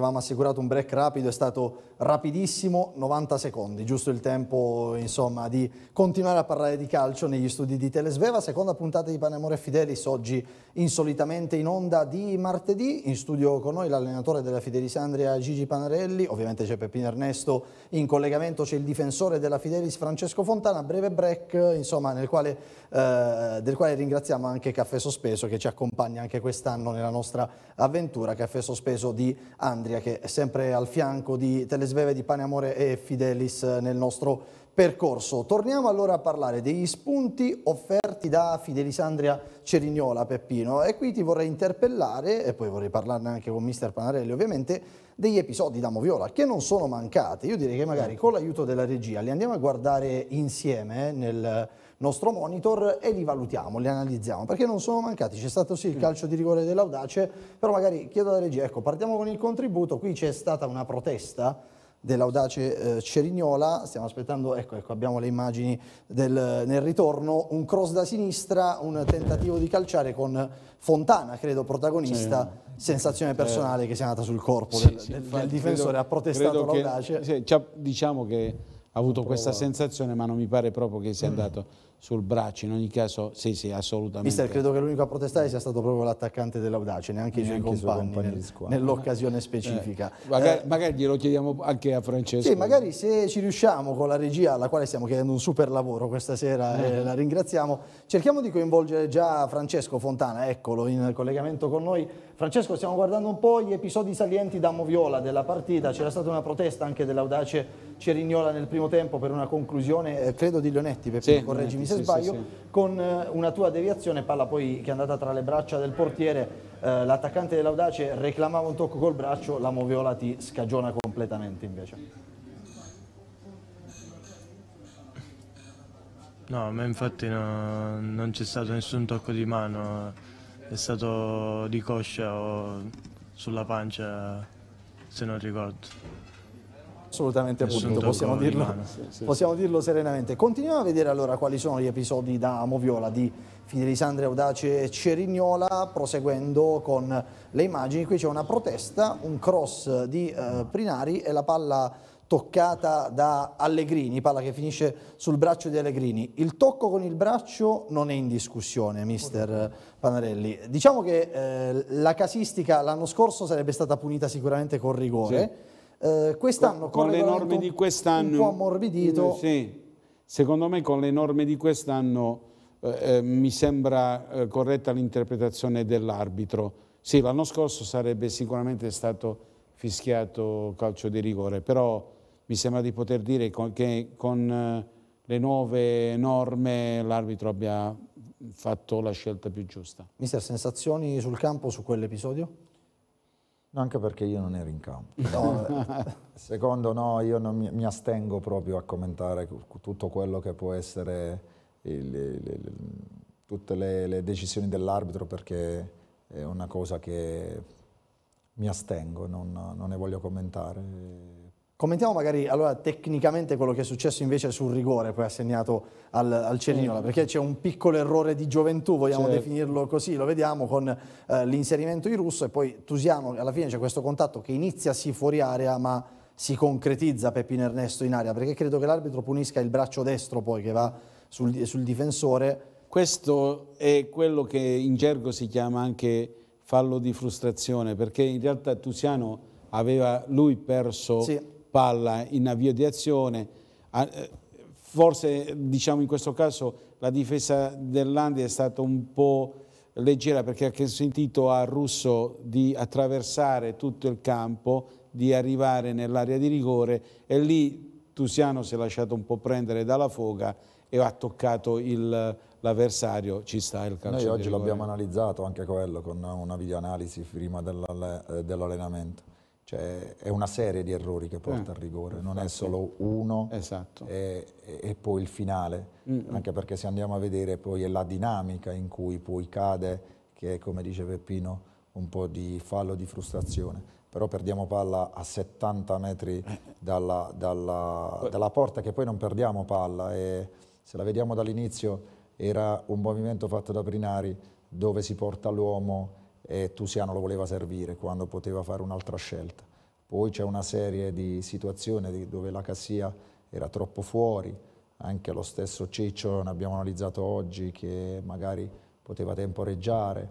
avevamo assicurato un break rapido, è stato rapidissimo, 90 secondi, giusto il tempo insomma, di continuare a parlare di calcio negli studi di Telesveva, seconda puntata di Panemore Fidelis, oggi insolitamente in onda di martedì, in studio con noi l'allenatore della Fidelis Andrea Gigi Panarelli, ovviamente c'è Peppino Ernesto, in collegamento c'è il difensore della Fidelis Francesco Fontana, breve break insomma, nel quale, eh, del quale ringraziamo anche Caffè Sospeso che ci accompagna anche quest'anno nella nostra avventura Caffè Sospeso di Andrea. Andria che è sempre al fianco di Telesveve di Pane Amore e Fidelis nel nostro percorso. Torniamo allora a parlare degli spunti offerti da Fidelisandria Cerignola, Peppino, e qui ti vorrei interpellare, e poi vorrei parlarne anche con mister Panarelli ovviamente, degli episodi da Moviola che non sono mancati. Io direi che magari ecco. con l'aiuto della regia li andiamo a guardare insieme eh, nel nostro monitor e li valutiamo, li analizziamo, perché non sono mancati, c'è stato sì il mm. calcio di rigore dell'audace, però magari chiedo alla regia, ecco partiamo con il contributo, qui c'è stata una protesta dell'audace eh, Cerignola, stiamo aspettando, ecco, ecco abbiamo le immagini del, nel ritorno, un cross da sinistra, un tentativo di calciare con Fontana, credo, protagonista, sì. sensazione eh. personale eh. che sia nata sul corpo sì, del, sì, del, del difensore, credo, ha protestato l'audace. Che, diciamo che ha avuto questa sensazione ma non mi pare proprio che sia mm. andato sul braccio, in ogni caso sì sì assolutamente. Mister, credo che l'unico a protestare sia stato proprio l'attaccante dell'Audace, neanche, neanche i suoi compagni, compagni nel, nell'occasione eh, specifica. Eh, magari, eh, magari, glielo chiediamo anche a Francesco. Sì, magari se ci riusciamo con la regia, alla quale stiamo chiedendo un super lavoro questa sera e eh. eh. la ringraziamo, cerchiamo di coinvolgere già Francesco Fontana, eccolo in collegamento con noi. Francesco, stiamo guardando un po' gli episodi salienti da Moviola della partita, c'era stata una protesta anche dell'Audace Cerignola nel primo tempo per una conclusione, eh, credo di Leonetti, per sì, correggimi se sbaglio, con eh, una tua deviazione, palla poi che è andata tra le braccia del portiere, eh, l'attaccante dell'Audace reclamava un tocco col braccio, la Moviola ti scagiona completamente invece. No, a me infatti no, non c'è stato nessun tocco di mano, è stato di coscia o sulla pancia, se non ricordo. Assolutamente punto, possiamo, dirlo, sì, sì, possiamo dirlo serenamente. Continuiamo a vedere allora quali sono gli episodi da Moviola di Fidelisandre Audace e Cerignola, proseguendo con le immagini. Qui c'è una protesta, un cross di eh, Prinari e la palla toccata da Allegrini, palla che finisce sul braccio di Allegrini. Il tocco con il braccio non è in discussione, mister Panarelli. Diciamo che eh, la casistica l'anno scorso sarebbe stata punita sicuramente con rigore. Sì eh, quest'anno con, con le norme di quest'anno un po' ammorbidito. Eh, sì. Secondo me con le norme di quest'anno eh, eh mi sembra corretta l'interpretazione dell'arbitro. Sì, l'anno scorso sarebbe sicuramente stato fischiato calcio di rigore, però mi sembra di poter dire che con le nuove norme l'arbitro abbia fatto la scelta più giusta. Mister, sensazioni sul campo su quell'episodio? No, anche perché io non ero in campo. No, eh, secondo no, io mi, mi, astengo proprio a commentare tutto quello che può essere il, il, il, tutte le, le decisioni dell'arbitro perché è una cosa che mi astengo, non, non ne voglio commentare. Commentiamo magari allora tecnicamente quello che è successo invece sul rigore poi assegnato al, al Cerignola, mm. perché c'è un piccolo errore di gioventù, vogliamo certo. definirlo così, lo vediamo con eh, l'inserimento di Russo e poi Tusiano, alla fine c'è questo contatto che inizia sì fuori area ma si concretizza Peppino Ernesto in area, perché credo che l'arbitro punisca il braccio destro poi che va sul, sul difensore. Questo è quello che in gergo si chiama anche fallo di frustrazione, perché in realtà Tusiano aveva lui perso... Sì palla in avvio di azione. Ah, eh, forse diciamo in questo caso la difesa dell'Andi è stata un po' leggera perché ha consentito a Russo di attraversare tutto il campo, di arrivare nell'area di rigore e lì Tusiano si è lasciato un po' prendere dalla foga e ha toccato l'avversario, ci sta il calcio Noi oggi l'abbiamo analizzato anche quello con una videoanalisi prima eh, dell'allenamento. Cioè, è una serie di errori che porta eh, al rigore, infatti. non è solo uno esatto. e, e, poi il finale, mm. anche perché se andiamo a vedere poi è la dinamica in cui poi cade, che è come dice Peppino, un po' di fallo di frustrazione. Però perdiamo palla a 70 metri eh. dalla, dalla, dalla porta, che poi non perdiamo palla. E se la vediamo dall'inizio, era un movimento fatto da Prinari dove si porta l'uomo e Tusiano lo voleva servire quando poteva fare un'altra scelta. Poi c'è una serie di situazioni dove la Cassia era troppo fuori, anche lo stesso Ciccio ne abbiamo analizzato oggi che magari poteva temporeggiare.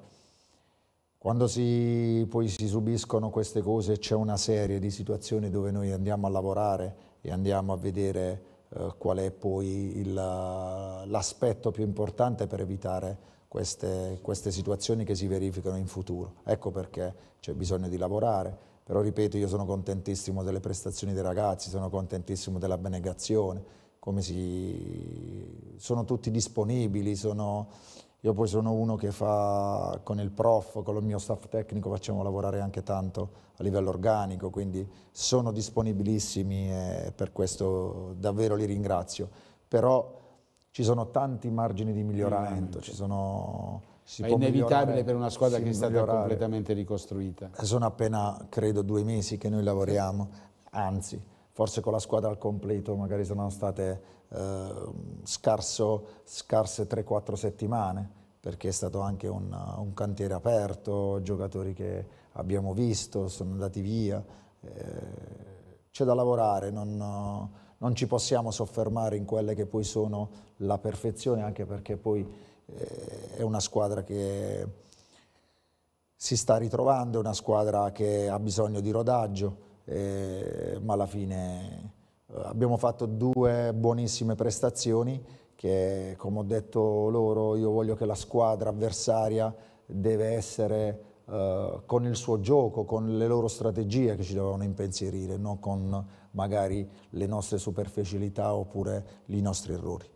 Quando si, poi si subiscono queste cose c'è una serie di situazioni dove noi andiamo a lavorare e andiamo a vedere eh, qual è poi l'aspetto più importante per evitare queste, queste situazioni che si verificano in futuro. Ecco perché c'è bisogno di lavorare, però ripeto io sono contentissimo delle prestazioni dei ragazzi, sono contentissimo dell'abnegazione, si... sono tutti disponibili, sono... io poi sono uno che fa con il prof, con il mio staff tecnico facciamo lavorare anche tanto a livello organico, quindi sono disponibilissimi e per questo davvero li ringrazio. Però ci sono tanti margini di miglioramento, ci sono... è inevitabile per una squadra che è stata migliorare. completamente ricostruita. Eh, sono appena, credo, due mesi che noi lavoriamo, anzi, forse con la squadra al completo magari sono state eh, scarso, scarse 3-4 settimane, perché è stato anche un, un, cantiere aperto, giocatori che abbiamo visto sono andati via, eh, c'è da lavorare, non non ci possiamo soffermare in quelle che poi sono la perfezione, anche perché poi eh, è una squadra che si sta ritrovando, è una squadra che ha bisogno di rodaggio, eh, ma alla fine eh, abbiamo fatto due buonissime prestazioni che, come ho detto loro, io voglio che la squadra avversaria deve essere eh, con il suo gioco, con le loro strategie che ci dovevano impensierire, non con magari le nostre superficialità oppure i nostri errori.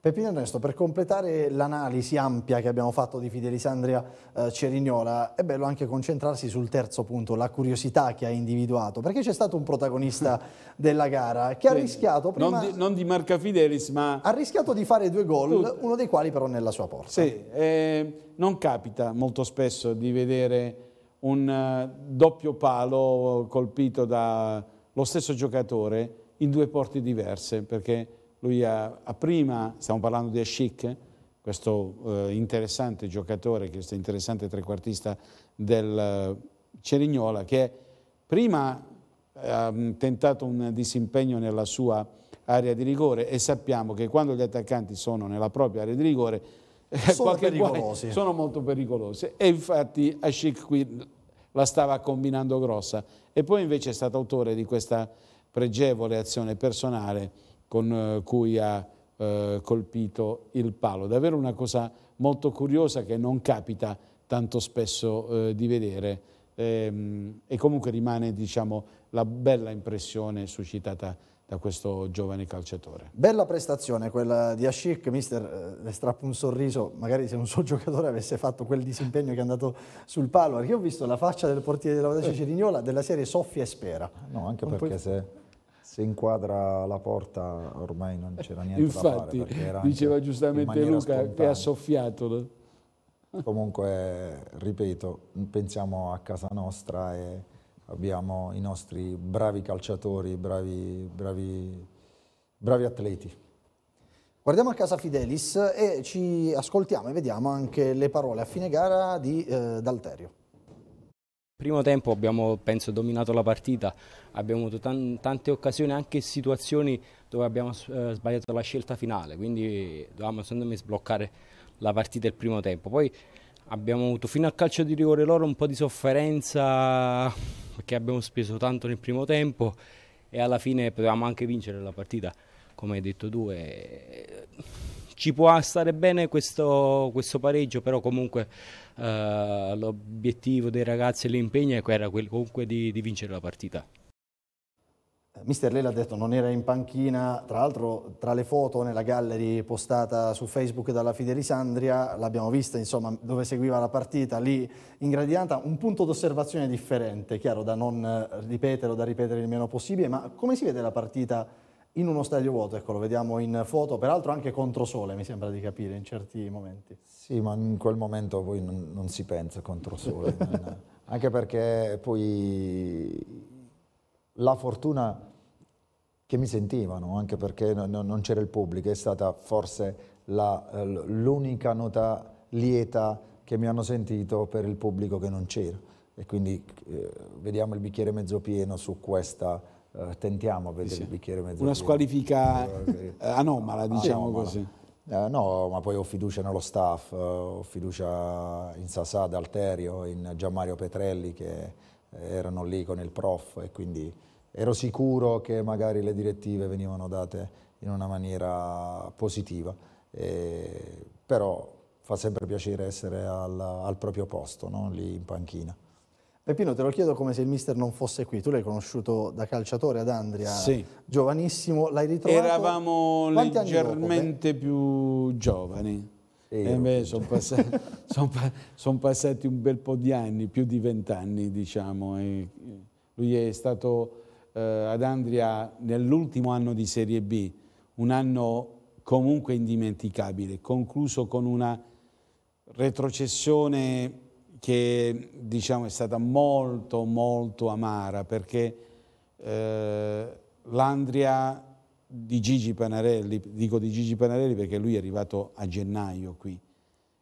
Peppino Ernesto, per completare l'analisi ampia che abbiamo fatto di Fidelisandria eh, Cerignola, è bello anche concentrarsi sul terzo punto, la curiosità che ha individuato, perché c'è stato un protagonista della gara che ha rischiato prima... Non di, non di, marca Fidelis, ma... Ha rischiato di fare due gol, tutto. uno dei quali però nella sua porta. Sì, eh, non capita molto spesso di vedere un uh, doppio palo colpito da lo stesso giocatore in due porti diverse, perché lui ha, ha prima, stiamo parlando di Ashik, questo eh, interessante giocatore, questo interessante trequartista del eh, Cerignola, che prima ha ehm, tentato un disimpegno nella sua area di rigore e sappiamo che quando gli attaccanti sono nella propria area di rigore sono, pericolosi. sono molto pericolosi e infatti Ashik qui la stava combinando grossa. E poi invece è stato autore di questa pregevole azione personale con eh, cui ha eh, colpito il palo. Davvero una cosa molto curiosa che non capita tanto spesso eh, di vedere e, ehm, e comunque rimane diciamo, la bella impressione suscitata da questo giovane calciatore. Bella prestazione quella di Ashik, mister, eh, le strappo un sorriso, magari se un suo giocatore avesse fatto quel disimpegno che è andato sul palo, perché ho visto la faccia del portiere della Vodace eh. Cirignola della serie soffia e spera. No, anche non perché puoi... se, se inquadra la porta ormai non c'era niente Infatti, da fare. diceva giustamente Luca spontanea. che ha soffiato. Comunque, ripeto, pensiamo a casa nostra e abbiamo i nostri bravi calciatori, bravi, bravi, bravi atleti. Guardiamo a casa Fidelis e ci ascoltiamo e vediamo anche le parole a fine gara di eh, D'Alterio. Primo tempo abbiamo, penso, dominato la partita, abbiamo avuto tan tante occasioni, anche situazioni dove abbiamo eh, sbagliato la scelta finale, quindi dovevamo secondo me sbloccare la partita il primo tempo. Poi abbiamo avuto fino al calcio di rigore loro un po' di sofferenza perché abbiamo speso tanto nel primo tempo e alla fine potevamo anche vincere la partita, come hai detto tu. E... Ci può stare bene questo, questo pareggio, però comunque eh, l'obiettivo dei ragazzi e l'impegno era quello comunque di, di vincere la partita. Mister Lela ha detto non era in panchina, tra l'altro tra le foto nella gallery postata su Facebook dalla Fidelisandria l'abbiamo vista insomma dove seguiva la partita lì in gradianta, un punto d'osservazione differente, chiaro da non ripetere o da ripetere il meno possibile, ma come si vede la partita in uno stadio vuoto? Ecco lo vediamo in foto, peraltro anche contro sole mi sembra di capire in certi momenti. Sì ma in quel momento poi non, non si pensa contro sole, anche perché poi la fortuna che mi sentivano, anche perché no, non c'era il pubblico, è stata forse l'unica nota lieta che mi hanno sentito per il pubblico che non c'era. E quindi eh, vediamo il bicchiere mezzo pieno su questa, eh, tentiamo a vedere sì. il bicchiere mezzo Una pieno. Una squalifica eh, eh, anomala, diciamo anomala. così. Eh, no, ma poi ho fiducia nello staff, eh, ho fiducia in Sasà, Alterio, in Gianmario Petrelli che erano lì con il prof e quindi ero sicuro che magari le direttive venivano date in una maniera positiva, eh, però fa sempre piacere essere al, al proprio posto, no? lì in panchina. Peppino, te lo chiedo come se il mister non fosse qui. Tu l'hai conosciuto da calciatore ad Andria, sì. giovanissimo, l'hai ritrovato... Eravamo Quanti leggermente più giovani. Eh sono passati, son son passati, un bel po' di anni, più di vent'anni diciamo. E lui è stato eh, ad Andria nell'ultimo anno di Serie B, un anno comunque indimenticabile, concluso con una retrocessione che diciamo, è stata molto molto amara perché eh, l'Andria di Gigi Panarelli, dico di Gigi Panarelli perché lui è arrivato a gennaio qui,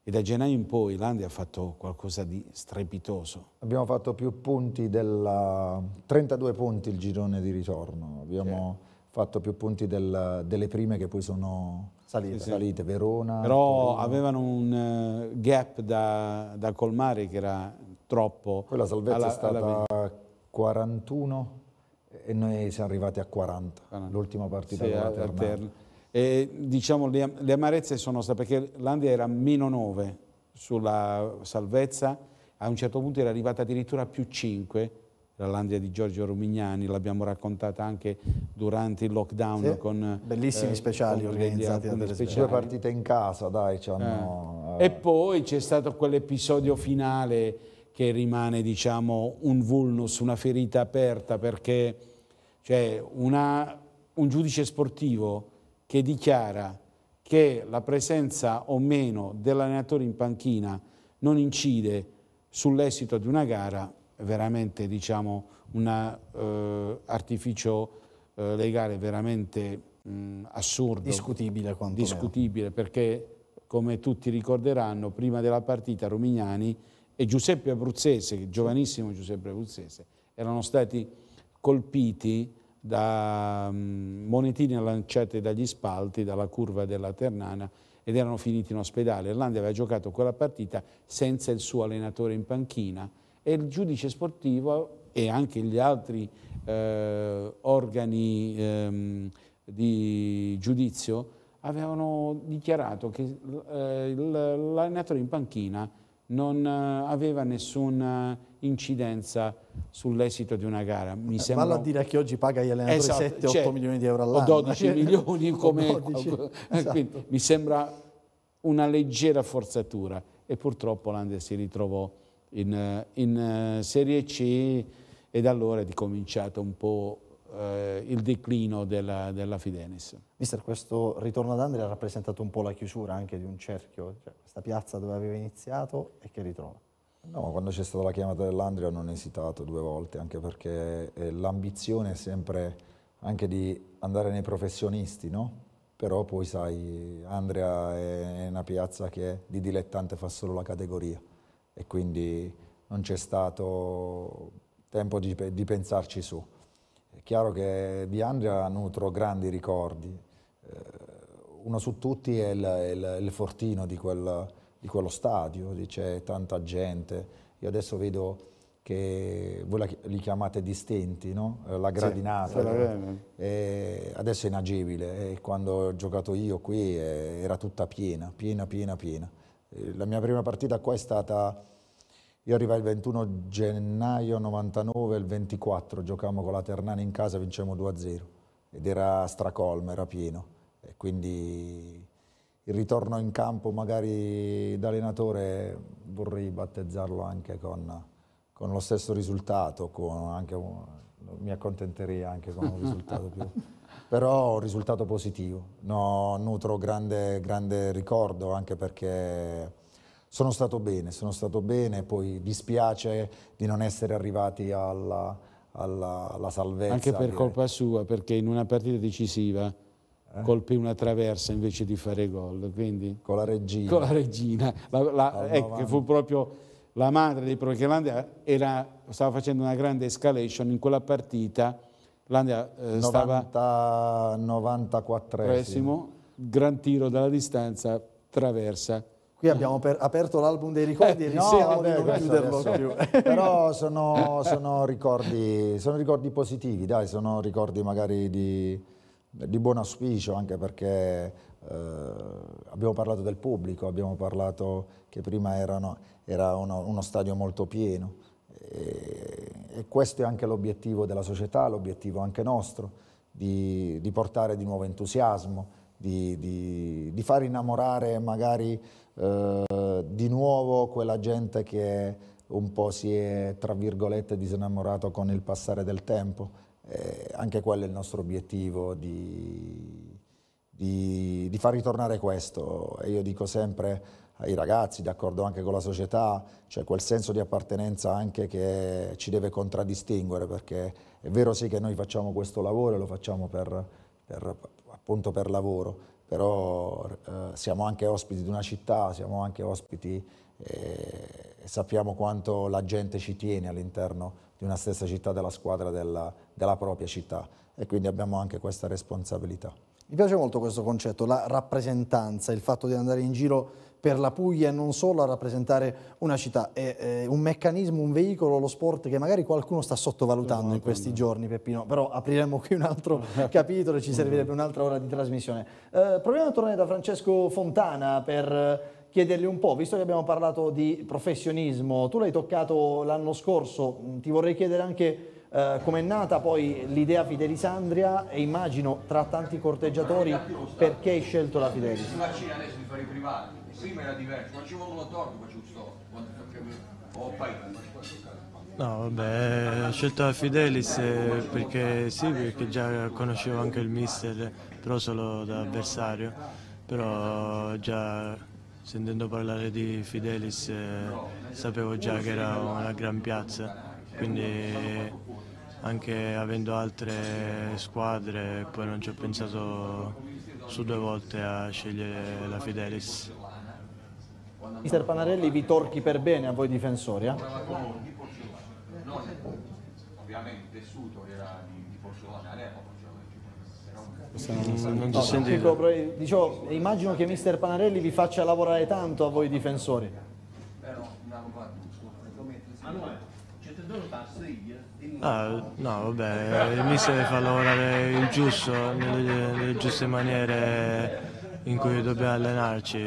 e da gennaio in poi l'Andi ha fatto qualcosa di strepitoso. Abbiamo fatto più punti del 32 punti il girone di ritorno. Abbiamo sì. fatto più punti del, delle prime che poi sono salite, sì, salite Verona. Però Torino. avevano un eh, gap da, da, colmare che era troppo. Quella salvezza alla, è stata alla... 41 e noi siamo arrivati a 40, ah, l'ultima partita sì, della Terna. E, diciamo, le, le, amarezze sono state perché l'Andia era meno 9 sulla salvezza, a un certo punto era arrivata addirittura a più 5, la Landia di Giorgio Romignani, l'abbiamo raccontata anche durante il lockdown sì, con... Bellissimi eh, speciali con organizzati da delle speciali. due partite in casa, dai, ci hanno... Eh. Eh. E poi c'è stato quell'episodio finale che rimane, diciamo, un vulnus, una ferita aperta, perché cioè, una, un giudice sportivo che dichiara che la presenza o meno dell'allenatore in panchina non incide sull'esito di una gara, è veramente diciamo, un eh, artificio eh, legale veramente mh, assurdo. Discutibile quanto Discutibile, perché come tutti ricorderanno, prima della partita Romignani e Giuseppe Abruzzese, giovanissimo Giuseppe Abruzzese, erano stati colpiti da mm, monetine lanciate dagli spalti, dalla curva della Ternana ed erano finiti in ospedale. Irlanda aveva giocato quella partita senza il suo allenatore in panchina e il giudice sportivo e anche gli altri eh, organi ehm, di giudizio avevano dichiarato che eh, l'allenatore in panchina non eh, aveva nessun incidenza sull'esito di una gara. Mi eh, sembra... Vallo a dire che oggi paga gli allenatori esatto, 7-8 cioè, milioni di euro all'anno. O 12 milioni come... 12, eh, esatto. mi sembra una leggera forzatura e purtroppo l'Ande si ritrovò in, eh, in, eh, Serie C e da allora è cominciato un po' il declino della, della Fidenis. Mister, questo ritorno ad Andrea ha rappresentato un po' la chiusura anche di un cerchio, cioè questa piazza dove aveva iniziato e che ritrova. No, quando c'è stata la chiamata dell'Andria non ho esitato due volte, anche perché eh, l'ambizione è sempre anche di andare nei professionisti, no? Però poi sai, Andrea è una piazza che di dilettante fa solo la categoria e quindi non c'è stato tempo di, di pensarci su. È chiaro che di Andrea nutro grandi ricordi. Eh, uno su tutti è il, il, il fortino di quel di quello stadio, c'è tanta gente. Io adesso vedo che voi li chiamate distenti, no? Eh, la gradinata. Sì, no? Eh, adesso è inagibile, e eh, quando ho giocato io qui era tutta piena, piena, piena, piena. la mia prima partita qua è stata, io arrivai il 21 gennaio 99, il 24 giocavamo con la Ternana in casa, vincemmo 2-0 ed era stracolma, era pieno. E quindi il ritorno in campo magari da allenatore vorrei battezzarlo anche con, con lo stesso risultato, un, mi accontenterei anche con un risultato più... Però un risultato positivo, no, nutro grande, grande ricordo anche perché sono stato bene, sono stato bene, poi dispiace di non essere arrivati alla, alla, alla salvezza. Anche per colpa sua, perché in una partita decisiva eh? Colpì una traversa invece di fare gol, quindi... Con la regina. Con la regina. La, la, ecco, fu proprio la madre di Prochelanda, stava facendo una grande escalation in quella partita. L'Andia eh, stava... 94esimo. Gran tiro dalla distanza, traversa. Qui abbiamo aperto l'album dei ricordi eh, e no, sì, non chiuderlo più. Però sono, sono, ricordi, sono ricordi positivi, dai, sono ricordi magari di di buon auspicio anche perché eh, abbiamo parlato del pubblico, abbiamo parlato che prima erano, era uno, uno, stadio molto pieno e, e questo è anche l'obiettivo della società, l'obiettivo anche nostro, di, di, portare di nuovo entusiasmo, di, di, di far innamorare magari eh, di nuovo quella gente che un po' si è, tra virgolette, disinnamorato con il passare del tempo eh, anche quello è il nostro obiettivo di, di, di, far ritornare questo e io dico sempre ai ragazzi, d'accordo anche con la società, cioè quel senso di appartenenza anche che ci deve contraddistinguere perché è vero sì che noi facciamo questo lavoro e lo facciamo per, per, appunto per lavoro, però eh, siamo anche ospiti di una città, siamo anche ospiti eh, e sappiamo quanto la gente ci tiene all'interno di una stessa città della squadra della, della propria città e quindi abbiamo anche questa responsabilità. Mi piace molto questo concetto, la rappresentanza, il fatto di andare in giro per la Puglia e non solo a rappresentare una città, è, è un meccanismo, un veicolo, lo sport che magari qualcuno sta sottovalutando in questi giorni, Peppino, però apriremo qui un altro capitolo e ci servirebbe mm-hmm. un'altra ora di trasmissione. Eh, proviamo a tornare da Francesco Fontana per chiedergli un po', visto che abbiamo parlato di professionismo, tu l'hai toccato l'anno scorso, ti vorrei chiedere anche Uh, eh, Come è nata poi l'idea Fidelisandria e immagino tra tanti corteggiatori perché hai scelto la Fidelis? Si vaccina adesso di fare i privati, prima era diverso, ma ci vuole uno torto, facevo sto, o poi... No, vabbè, ho scelto la Fidelis eh, perché sì, perché già conoscevo anche il mister, però solo da avversario, però già sentendo parlare di Fidelis eh, sapevo già che era una gran piazza, quindi anche avendo altre squadre, poi non ci ho pensato su due volte a scegliere la Fidelis. Mister Panarelli vi torchi per bene a voi difensori? Eh? Non ti sentito. No, dicevo, immagino che mister Panarelli vi faccia lavorare tanto a voi difensori. Però, Ah, no, vabbè, il mister deve farlo lavorare il giusto, nelle, nelle, giuste maniere in cui dobbiamo allenarci,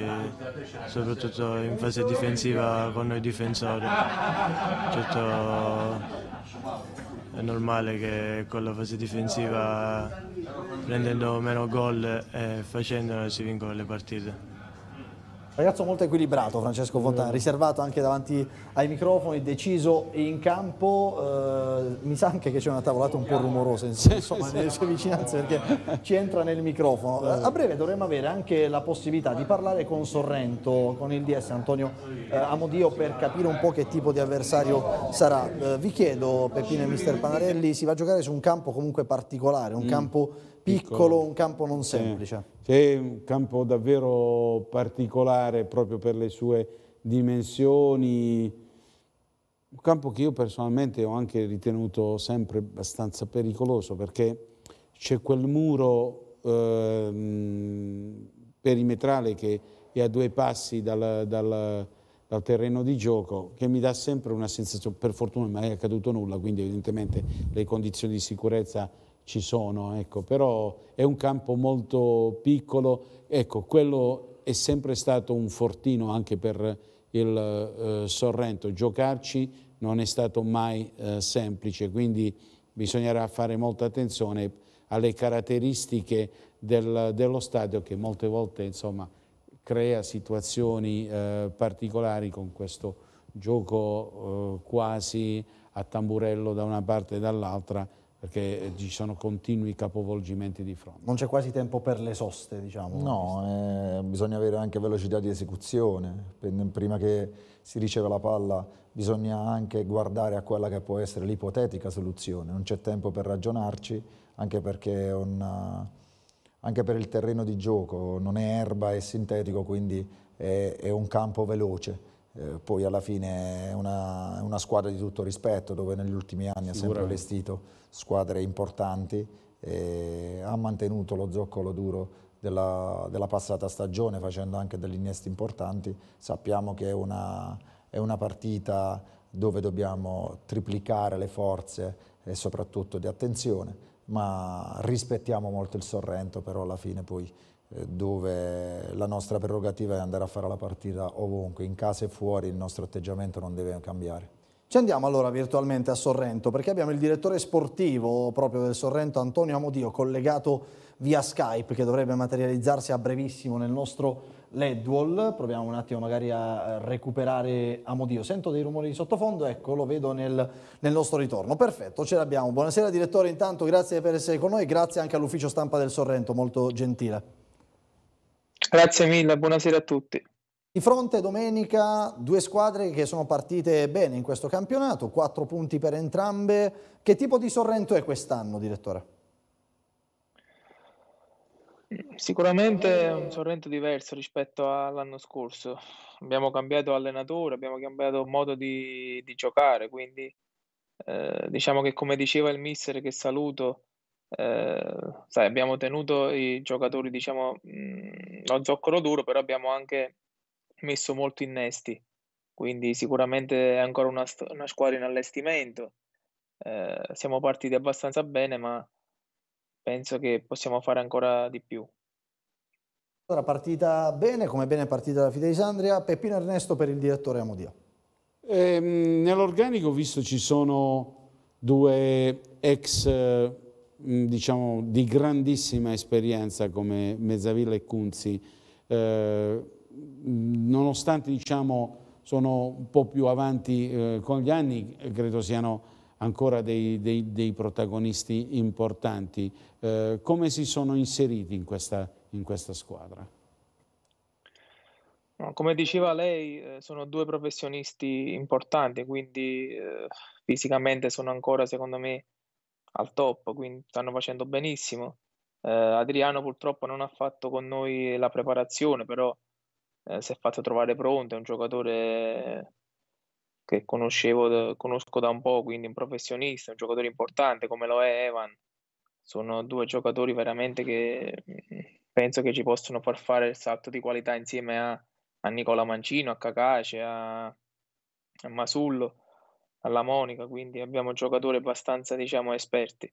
soprattutto in fase difensiva con noi difensori. Certo, è normale che con la fase difensiva prendendo meno gol e facendolo si vincono le partite. Ragazzo molto equilibrato Francesco Fontana, mm. riservato anche davanti ai microfoni, deciso in campo. Eh, mi sa anche che c'è una tavolata un po' rumorosa insomma, nelle sue vicinanze perché ci entra nel microfono. Eh, a breve dovremmo avere anche la possibilità di parlare con Sorrento, con il DS Antonio eh, Amodio per capire un po' che tipo di avversario sarà. Eh, vi chiedo Peppino e mister Panarelli, si va a giocare su un campo comunque particolare, un mm. campo piccolo, piccolo, un campo non semplice. Sì che è un campo davvero particolare proprio per le sue dimensioni, un campo che io personalmente ho anche ritenuto sempre abbastanza pericoloso perché c'è quel muro eh, perimetrale che è a due passi dal, dal, dal, terreno di gioco che mi dà sempre una sensazione, per fortuna non mi è accaduto nulla, quindi evidentemente le condizioni di sicurezza ci sono, ecco, però è un campo molto piccolo, ecco, quello è sempre stato un fortino anche per il eh, Sorrento, giocarci non è stato mai eh, semplice, quindi bisognerà fare molta attenzione alle caratteristiche del, dello stadio che molte volte insomma, crea situazioni eh, particolari con questo gioco eh, quasi a tamburello da una parte e dall'altra perché eh, ci sono continui capovolgimenti di fronte. Non c'è quasi tempo per le soste, diciamo? No, eh, bisogna avere anche velocità di esecuzione, prima che si riceva la palla bisogna anche guardare a quella che può essere l'ipotetica soluzione, non c'è tempo per ragionarci, anche perché una, anche per il terreno di gioco non è erba, è sintetico, quindi è, è un campo veloce eh, poi alla fine è una, una, squadra di tutto rispetto dove negli ultimi anni ha sempre vestito squadre importanti e ha mantenuto lo zoccolo duro della, della passata stagione facendo anche degli innesti importanti. Sappiamo che è una, è una partita dove dobbiamo triplicare le forze e soprattutto di attenzione, ma rispettiamo molto il Sorrento, però alla fine poi eh, dove la nostra prerogativa è andare a fare la partita ovunque, in casa e fuori, il nostro atteggiamento non deve cambiare. Ci andiamo allora virtualmente a Sorrento perché abbiamo il direttore sportivo proprio del Sorrento Antonio Amodio collegato via Skype che dovrebbe materializzarsi a brevissimo nel nostro Ledwall. Proviamo un attimo magari a recuperare Amodio. Sento dei rumori di sottofondo, ecco lo vedo nel, nel nostro ritorno. Perfetto, ce l'abbiamo. Buonasera direttore intanto, grazie per essere con noi grazie anche all'ufficio stampa del Sorrento, molto gentile. Grazie mille, buonasera a tutti. Di fronte domenica due squadre che sono partite bene in questo campionato, quattro punti per entrambe. Che tipo di Sorrento è quest'anno, direttore? Sicuramente un Sorrento diverso rispetto all'anno scorso. Abbiamo cambiato allenatore, abbiamo cambiato modo di, di giocare, quindi eh, diciamo che come diceva il mister che saluto, eh, sai, abbiamo tenuto i giocatori, diciamo, mm, lo zoccolo duro, però abbiamo anche messo molto innesti, quindi sicuramente è ancora una, una squadra in allestimento. Eh, siamo partiti abbastanza bene, ma penso che possiamo fare ancora di più. Allora, partita bene, come bene è partita la Fidelisandria. Peppino Ernesto per il direttore Amodio. Eh, nell'organico, visto ci sono due ex Mm, diciamo, di grandissima esperienza come Mezzavilla e Cunzi, eh, nonostante diciamo, sono un po' più avanti eh, con gli anni, credo siano ancora dei, dei, dei protagonisti importanti. Eh, come si sono inseriti in questa, in questa squadra? Come diceva lei, eh, sono due professionisti importanti, quindi eh, fisicamente sono ancora, secondo me, al top, quindi stanno facendo benissimo. Eh, Adriano purtroppo non ha fatto con noi la preparazione, però eh, si è fatto trovare pronto, è un giocatore che conoscevo, conosco da un po', quindi un professionista, un giocatore importante come lo è Evan. Sono due giocatori veramente che mm, penso che ci possono far fare il salto di qualità insieme a, a Nicola Mancino, a Cacace, a, a Masullo alla Monica, quindi abbiamo giocatori abbastanza diciamo, esperti.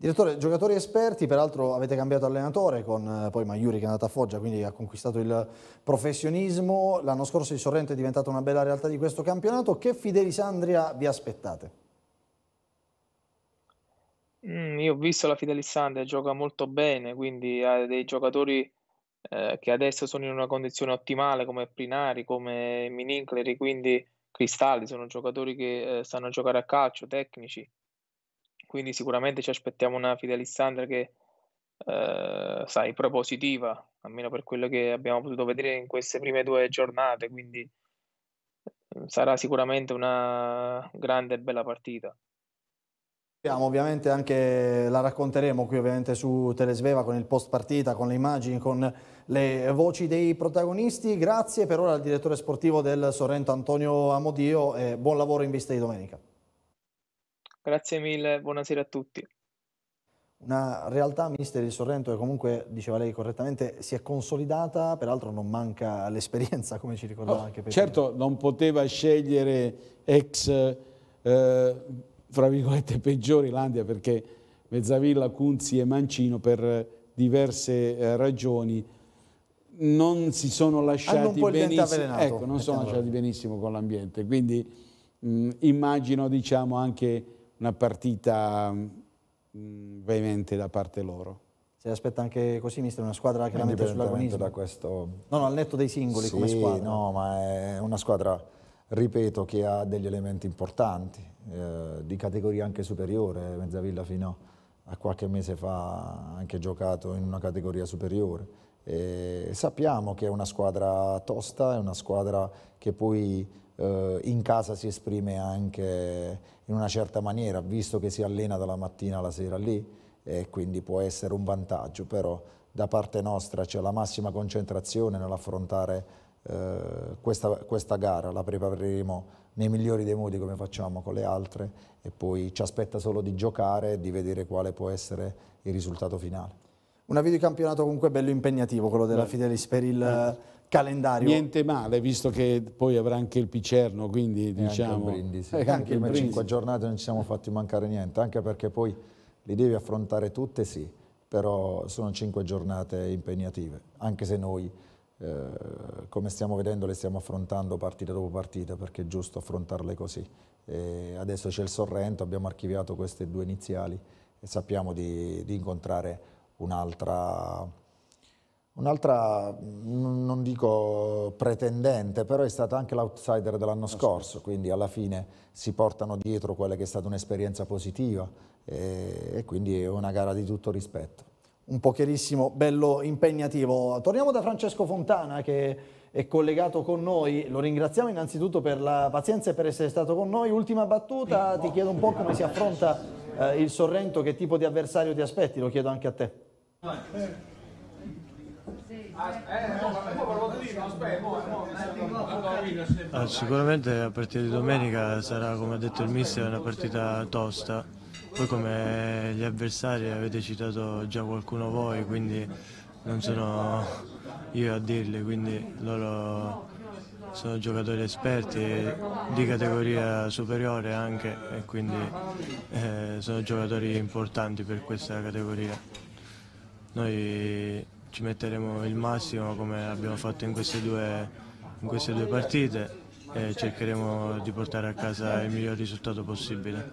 Direttore, giocatori esperti, peraltro avete cambiato allenatore con eh, poi Maiuri che è andato a Foggia, quindi ha conquistato il professionismo. L'anno scorso il Sorrento è diventata una bella realtà di questo campionato. Che Fidelisandria vi aspettate? Mm, io ho visto la Fidelisandria, gioca molto bene, quindi ha dei giocatori eh, che adesso sono in una condizione ottimale come Prinari, come Minincleri, quindi cristalli, sono giocatori che eh, stanno a giocare a calcio, tecnici, quindi sicuramente ci aspettiamo una Fidelissandra che eh, sai, propositiva, almeno per quello che abbiamo potuto vedere in queste prime due giornate, quindi eh, sarà sicuramente una grande e bella partita. Ovviamente anche la racconteremo qui ovviamente su Telesveva con il post partita, con le immagini, con le voci dei protagonisti. Grazie per ora al direttore sportivo del Sorrento Antonio Amodio e buon lavoro in vista di domenica. Grazie mille, buonasera a tutti. Una realtà, mister, di Sorrento che comunque, diceva lei correttamente, si è consolidata, peraltro non manca l'esperienza, come ci ricordava oh, anche Pepe. Certo, non poteva scegliere ex, eh, fra virgolette, peggiori Landia, perché Mezzavilla, Cunzi e Mancino per diverse eh, ragioni non si sono lasciati, benissimo, ecco, non eh, sono lasciati benissimo, con l'ambiente, quindi mh, immagino diciamo, anche una partita mh, veemente da parte loro. Si aspetta anche così, mister, una squadra che la mette sull'agonismo? questo... No, no, al netto dei singoli sì, come squadra. no, ma è una squadra, ripeto, che ha degli elementi importanti, eh, di categoria anche superiore, Mezzavilla fino a qualche mese fa ha anche giocato in una categoria superiore e sappiamo che è una squadra tosta, è una squadra che poi eh, in casa si esprime anche in una certa maniera, visto che si allena dalla mattina alla sera lì e quindi può essere un vantaggio, però da parte nostra c'è la massima concentrazione nell'affrontare eh, questa, questa gara, la prepareremo nei migliori dei modi come facciamo con le altre e poi ci aspetta solo di giocare e di vedere quale può essere il risultato finale. Una videocampionato comunque bello impegnativo, quello della Beh. Fidelis per il Beh. calendario. Niente male, visto che poi avrà anche il Picerno, quindi e diciamo... Anche, brindisi. Eh, anche, anche 5 giornate non ci siamo fatti mancare niente, anche perché poi li devi affrontare tutte, sì, però sono cinque giornate impegnative, anche se noi... Eh, come stiamo vedendo le stiamo affrontando partita dopo partita perché è giusto affrontarle così. E adesso c'è il Sorrento, abbiamo archiviato queste due iniziali e sappiamo di, di incontrare un'altra, un'altra, non dico pretendente, però è stata anche l'outsider dell'anno scorso, quindi alla fine si portano dietro quella che è stata un'esperienza positiva e, e quindi è una gara di tutto rispetto. Un pocherissimo, bello impegnativo. Torniamo da Francesco Fontana che è collegato con noi. Lo ringraziamo innanzitutto per la pazienza e per essere stato con noi. Ultima battuta, ti chiedo un po' come si affronta eh, il Sorrento, che tipo di avversario ti aspetti, lo chiedo anche a te. Ah, sicuramente a partire di domenica sarà, come ha detto il mister, una partita tosta. Poi come gli avversari avete citato già qualcuno voi, quindi non sono io a dirli, quindi loro sono giocatori esperti di categoria superiore anche e quindi eh, sono giocatori importanti per questa categoria. Noi ci metteremo il massimo come abbiamo fatto in queste due, in queste due partite e cercheremo di portare a casa il miglior risultato possibile.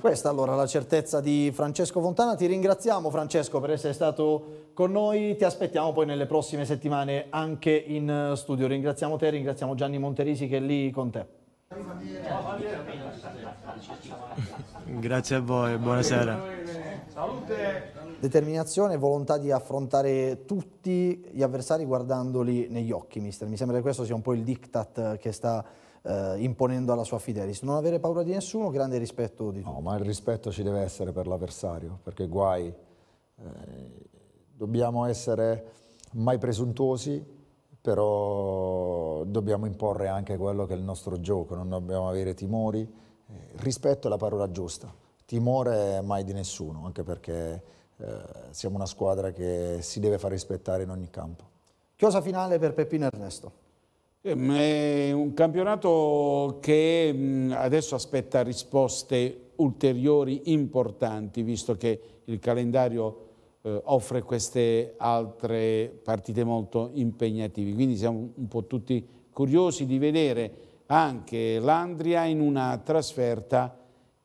Questa allora la certezza di Francesco Fontana, ti ringraziamo Francesco per essere stato con noi, ti aspettiamo poi nelle prossime settimane anche in studio, ringraziamo te, ringraziamo Gianni Monterisi che è lì con te. Grazie a voi, buonasera. Salute. Determinazione e volontà di affrontare tutti gli avversari guardandoli negli occhi, mister. Mi sembra che questo sia un po' il diktat che sta eh, imponendo alla sua Fidelis. Non avere paura di nessuno, grande rispetto di tutti. No, ma il rispetto ci deve essere per l'avversario, perché guai. Eh, dobbiamo essere mai presuntuosi, però dobbiamo imporre anche quello che è il nostro gioco, non dobbiamo avere timori. Eh, rispetto è la parola giusta timore mai di nessuno, anche perché eh, siamo una squadra che si deve far rispettare in ogni campo. Chiosa finale per Peppino Ernesto. Eh, è un campionato che mm, adesso aspetta risposte ulteriori importanti, visto che il calendario eh, offre queste altre partite molto impegnative. Quindi siamo un po' tutti curiosi di vedere anche l'Andria in una trasferta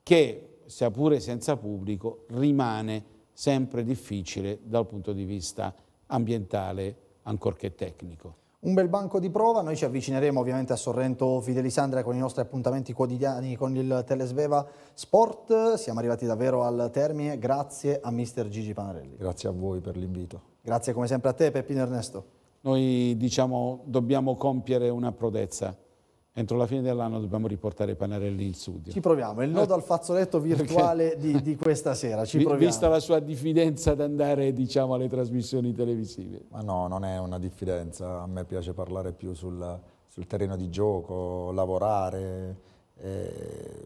che sia pure senza pubblico, rimane sempre difficile dal punto di vista ambientale, ancorché tecnico. Un bel banco di prova, noi ci avvicineremo ovviamente a Sorrento Fidelisandria con i nostri appuntamenti quotidiani con il Telesveva Sport. Siamo arrivati davvero al termine, grazie a mister Gigi Panarelli. Grazie a voi per l'invito. Grazie come sempre a te Peppino Ernesto. Noi diciamo dobbiamo compiere una prodezza entro la fine dell'anno dobbiamo riportare i pannarelli in sud. Ci proviamo, è il nodo eh. al fazzoletto virtuale di, di, questa sera, ci proviamo. Vista la sua diffidenza ad andare diciamo, alle trasmissioni televisive. Ma no, non è una diffidenza, a me piace parlare più sul, sul terreno di gioco, lavorare, eh,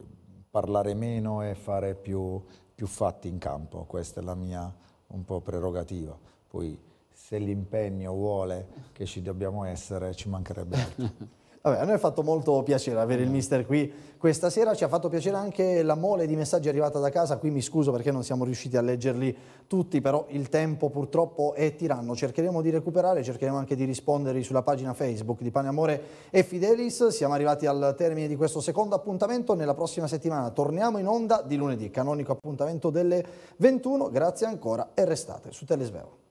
parlare meno e fare più, più fatti in campo, questa è la mia un po' prerogativa. Poi se l'impegno vuole che ci dobbiamo essere, ci mancherebbe altro. Vabbè, a noi è fatto molto piacere avere il mister qui questa sera, ci ha fatto piacere anche la mole di messaggi arrivata da casa, qui mi scuso perché non siamo riusciti a leggerli tutti, però il tempo purtroppo è tiranno, cercheremo di recuperare, cercheremo anche di rispondere sulla pagina Facebook di Pane Amore e Fidelis, siamo arrivati al termine di questo secondo appuntamento, nella prossima settimana torniamo in onda di lunedì, canonico appuntamento delle 21, grazie ancora e restate su Telesveo.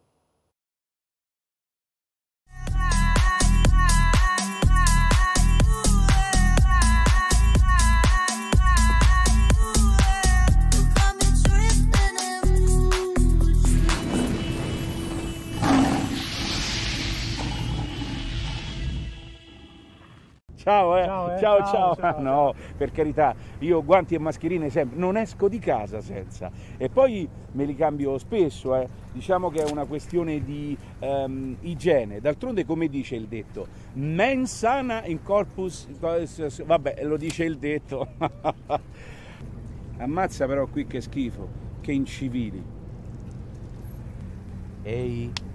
ciao, eh. Ciao, eh. ciao, ciao, ciao. Ah, no, per carità, io guanti e mascherine sempre, non esco di casa senza. E poi me li cambio spesso, eh. Diciamo che è una questione di um, igiene. D'altronde, come dice il detto, mens sana in corpus... Vabbè, lo dice il detto. Ammazza però qui che schifo, che incivili. Ehi,